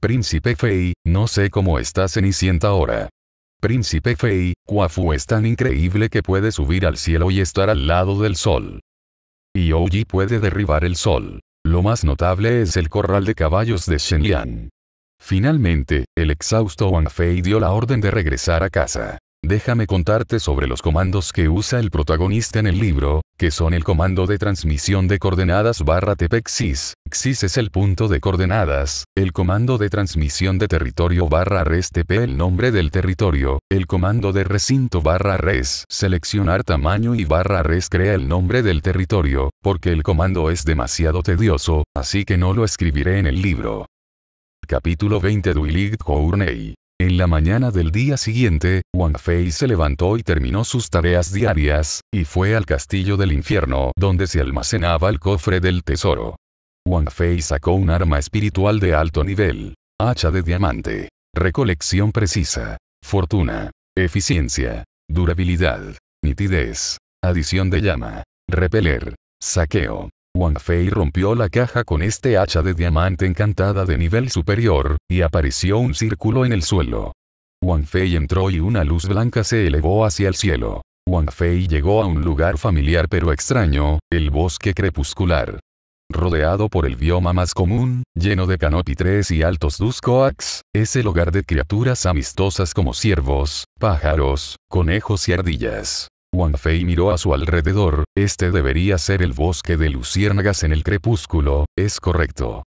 Príncipe Fei, no sé cómo está Cenicienta ahora. Príncipe Fei, Kuafu es tan increíble que puede subir al cielo y estar al lado del sol y puede derribar el sol. Lo más notable es el corral de caballos de Shen Finalmente, el exhausto Wang Fei dio la orden de regresar a casa. Déjame contarte sobre los comandos que usa el protagonista en el libro, que son el comando de transmisión de coordenadas barra tpxis, e xis es el punto de coordenadas, el comando de transmisión de territorio barra res tp e, el nombre del territorio, el comando de recinto barra res seleccionar tamaño y barra res crea el nombre del territorio, porque el comando es demasiado tedioso, así que no lo escribiré en el libro. Capítulo 20 Duilig Courney en la mañana del día siguiente, Wang Fei se levantó y terminó sus tareas diarias, y fue al castillo del infierno donde se almacenaba el cofre del tesoro. Wang Fei sacó un arma espiritual de alto nivel. Hacha de diamante. Recolección precisa. Fortuna. Eficiencia. Durabilidad. Nitidez. Adición de llama. Repeler. Saqueo. Wang Fei rompió la caja con este hacha de diamante encantada de nivel superior, y apareció un círculo en el suelo. Wang Fei entró y una luz blanca se elevó hacia el cielo. Wang Fei llegó a un lugar familiar pero extraño, el bosque crepuscular. Rodeado por el bioma más común, lleno de canopitres y altos duscoax, es el hogar de criaturas amistosas como ciervos, pájaros, conejos y ardillas. Wang Fei miró a su alrededor, este debería ser el bosque de luciérnagas en el crepúsculo, es correcto.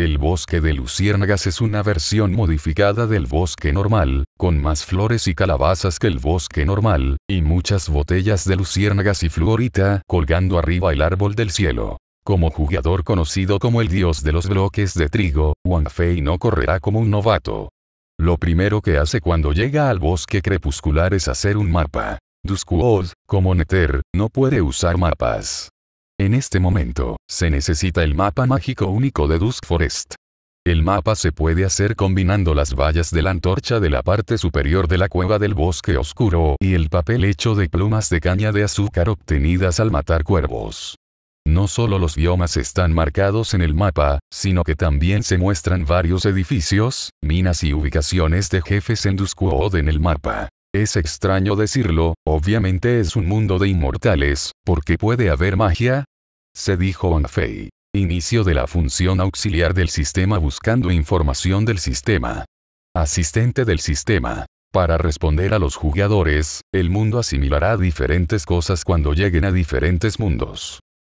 El bosque de luciérnagas es una versión modificada del bosque normal, con más flores y calabazas que el bosque normal, y muchas botellas de luciérnagas y fluorita colgando arriba el árbol del cielo. Como jugador conocido como el dios de los bloques de trigo, Wang Fei no correrá como un novato. Lo primero que hace cuando llega al bosque crepuscular es hacer un mapa. Duskwood, como Nether, no puede usar mapas. En este momento, se necesita el mapa mágico único de Dusk Forest. El mapa se puede hacer combinando las vallas de la antorcha de la parte superior de la cueva del bosque oscuro y el papel hecho de plumas de caña de azúcar obtenidas al matar cuervos. No solo los biomas están marcados en el mapa, sino que también se muestran varios edificios, minas y ubicaciones de jefes en Duskwood en el mapa. Es extraño decirlo, obviamente es un mundo de inmortales, ¿por qué puede haber magia. Se dijo Onfei. Inicio de la función auxiliar del sistema buscando información del sistema. Asistente del sistema. Para responder a los jugadores, el mundo asimilará diferentes cosas cuando lleguen a diferentes mundos.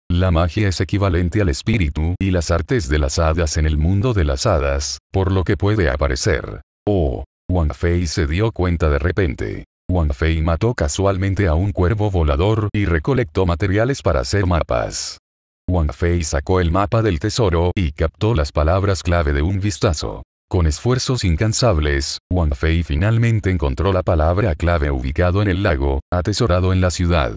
La magia es equivalente al espíritu y las artes de las hadas en el mundo de las hadas, por lo que puede aparecer. O, Wang Fei se dio cuenta de repente. Wang Fei mató casualmente a un cuervo volador y recolectó materiales para hacer mapas. Wang Fei sacó el mapa del tesoro y captó las palabras clave de un vistazo. Con esfuerzos incansables, Wang Fei finalmente encontró la palabra clave ubicado en el lago, atesorado en la ciudad.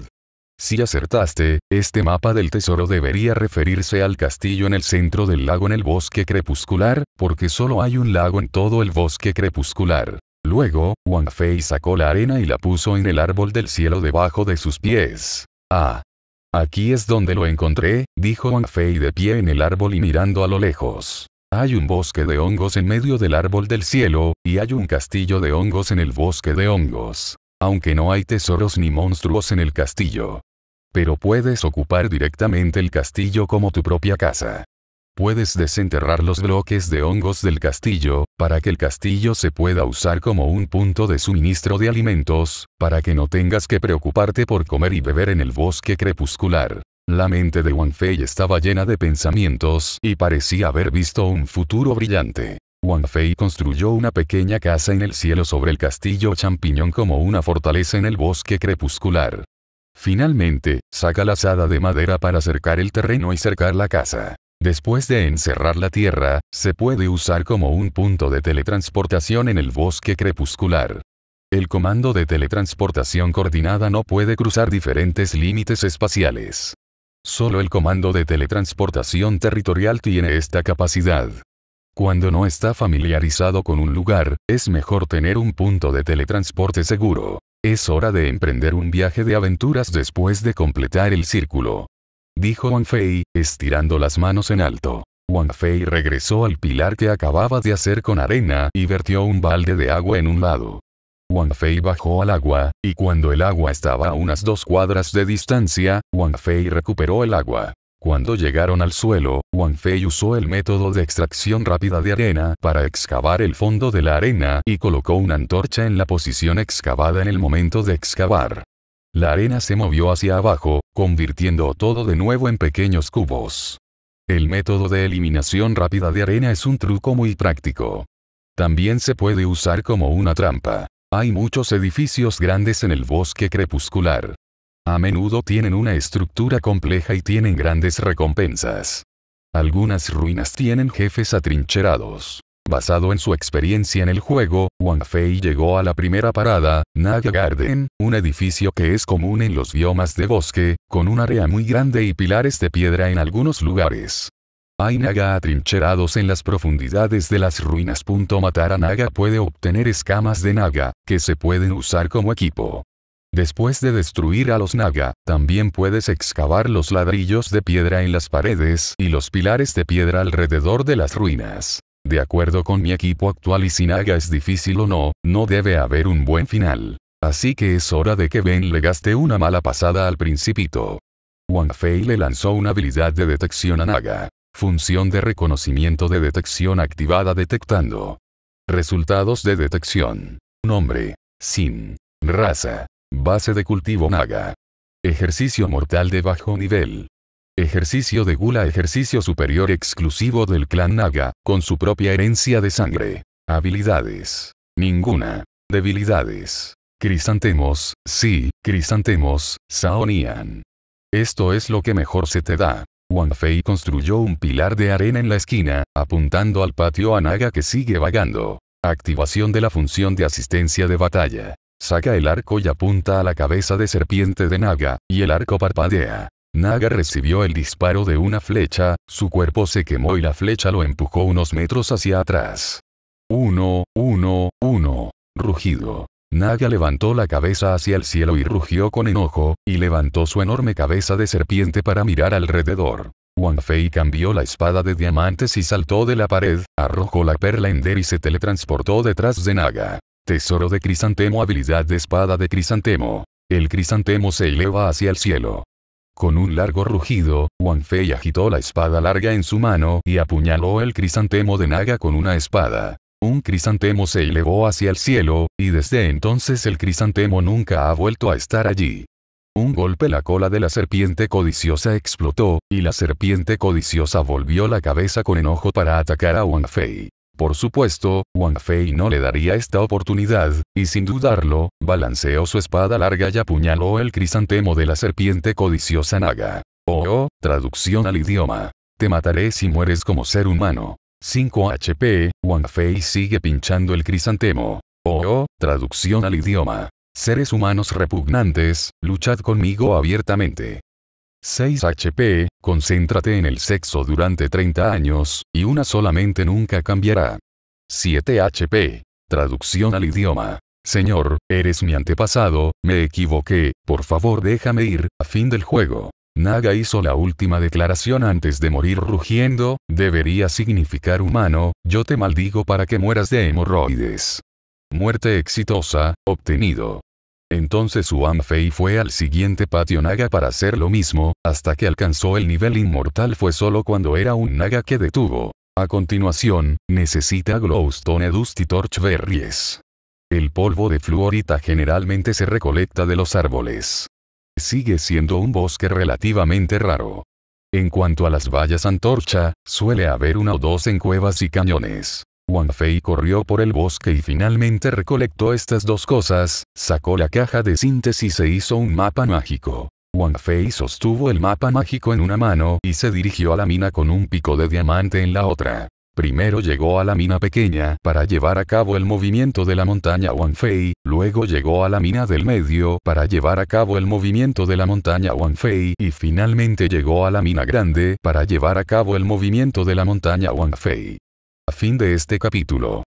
Si acertaste, este mapa del tesoro debería referirse al castillo en el centro del lago en el bosque crepuscular, porque solo hay un lago en todo el bosque crepuscular. Luego, Wang Fei sacó la arena y la puso en el árbol del cielo debajo de sus pies. Ah. Aquí es donde lo encontré, dijo Wang Fei de pie en el árbol y mirando a lo lejos. Hay un bosque de hongos en medio del árbol del cielo, y hay un castillo de hongos en el bosque de hongos. Aunque no hay tesoros ni monstruos en el castillo. Pero puedes ocupar directamente el castillo como tu propia casa. Puedes desenterrar los bloques de hongos del castillo, para que el castillo se pueda usar como un punto de suministro de alimentos, para que no tengas que preocuparte por comer y beber en el bosque crepuscular. La mente de Wanfei estaba llena de pensamientos y parecía haber visto un futuro brillante. Wanfei construyó una pequeña casa en el cielo sobre el castillo champiñón como una fortaleza en el bosque crepuscular. Finalmente, saca la asada de madera para cercar el terreno y cercar la casa. Después de encerrar la tierra, se puede usar como un punto de teletransportación en el bosque crepuscular. El comando de teletransportación coordinada no puede cruzar diferentes límites espaciales. Solo el comando de teletransportación territorial tiene esta capacidad. Cuando no está familiarizado con un lugar, es mejor tener un punto de teletransporte seguro. Es hora de emprender un viaje de aventuras después de completar el círculo. Dijo Wang Fei, estirando las manos en alto. Wang Fei regresó al pilar que acababa de hacer con arena y vertió un balde de agua en un lado. Wang Fei bajó al agua, y cuando el agua estaba a unas dos cuadras de distancia, Wang Fei recuperó el agua. Cuando llegaron al suelo, Wang Fei usó el método de extracción rápida de arena para excavar el fondo de la arena y colocó una antorcha en la posición excavada en el momento de excavar. La arena se movió hacia abajo, convirtiendo todo de nuevo en pequeños cubos. El método de eliminación rápida de arena es un truco muy práctico. También se puede usar como una trampa. Hay muchos edificios grandes en el bosque crepuscular. A menudo tienen una estructura compleja y tienen grandes recompensas. Algunas ruinas tienen jefes atrincherados. Basado en su experiencia en el juego, Wang Fei llegó a la primera parada, Naga Garden, un edificio que es común en los biomas de bosque, con un área muy grande y pilares de piedra en algunos lugares. Hay naga atrincherados en las profundidades de las ruinas. Matar a naga puede obtener escamas de naga, que se pueden usar como equipo. Después de destruir a los naga, también puedes excavar los ladrillos de piedra en las paredes y los pilares de piedra alrededor de las ruinas. De acuerdo con mi equipo actual y si Naga es difícil o no, no debe haber un buen final. Así que es hora de que Ben le gaste una mala pasada al principito. Wang Fei le lanzó una habilidad de detección a Naga. Función de reconocimiento de detección activada detectando. Resultados de detección. Nombre. Sin. Raza. Base de cultivo Naga. Ejercicio mortal de bajo nivel. Ejercicio de gula Ejercicio superior exclusivo del clan Naga, con su propia herencia de sangre. Habilidades. Ninguna. Debilidades. Crisantemos, sí, crisantemos, Saonian. Esto es lo que mejor se te da. Wanfei construyó un pilar de arena en la esquina, apuntando al patio a Naga que sigue vagando. Activación de la función de asistencia de batalla. Saca el arco y apunta a la cabeza de serpiente de Naga, y el arco parpadea. Naga recibió el disparo de una flecha, su cuerpo se quemó y la flecha lo empujó unos metros hacia atrás. Uno, uno, uno. Rugido. Naga levantó la cabeza hacia el cielo y rugió con enojo, y levantó su enorme cabeza de serpiente para mirar alrededor. Wanfei Fei cambió la espada de diamantes y saltó de la pared, arrojó la perla en der y se teletransportó detrás de Naga. Tesoro de crisantemo Habilidad de espada de crisantemo. El crisantemo se eleva hacia el cielo. Con un largo rugido, Wanfei agitó la espada larga en su mano y apuñaló el crisantemo de Naga con una espada. Un crisantemo se elevó hacia el cielo, y desde entonces el crisantemo nunca ha vuelto a estar allí. Un golpe la cola de la serpiente codiciosa explotó, y la serpiente codiciosa volvió la cabeza con enojo para atacar a Wanfei. Por supuesto, Wang Fei no le daría esta oportunidad, y sin dudarlo, balanceó su espada larga y apuñaló el crisantemo de la serpiente codiciosa Naga. Oh, oh traducción al idioma. Te mataré si mueres como ser humano. 5 HP, Wang Fei sigue pinchando el crisantemo. Oh, oh traducción al idioma. Seres humanos repugnantes, luchad conmigo abiertamente. 6 HP, concéntrate en el sexo durante 30 años, y una solamente nunca cambiará. 7 HP. Traducción al idioma. Señor, eres mi antepasado, me equivoqué, por favor déjame ir, a fin del juego. Naga hizo la última declaración antes de morir rugiendo, debería significar humano, yo te maldigo para que mueras de hemorroides. Muerte exitosa, obtenido. Entonces su fue al siguiente patio Naga para hacer lo mismo, hasta que alcanzó el nivel inmortal fue solo cuando era un Naga que detuvo. A continuación, necesita Glowstone y Torch Berries. El polvo de fluorita generalmente se recolecta de los árboles. Sigue siendo un bosque relativamente raro. En cuanto a las vallas antorcha, suele haber una o dos en cuevas y cañones. Wanfei corrió por el bosque y finalmente recolectó estas dos cosas, sacó la caja de síntesis e hizo un mapa mágico. Wang Fei sostuvo el mapa mágico en una mano y se dirigió a la mina con un pico de diamante en la otra. Primero llegó a la mina pequeña para llevar a cabo el movimiento de la montaña Wanfei, luego llegó a la mina del medio para llevar a cabo el movimiento de la montaña Wanfei y finalmente llegó a la mina grande para llevar a cabo el movimiento de la montaña Wanfei. A fin de este capítulo.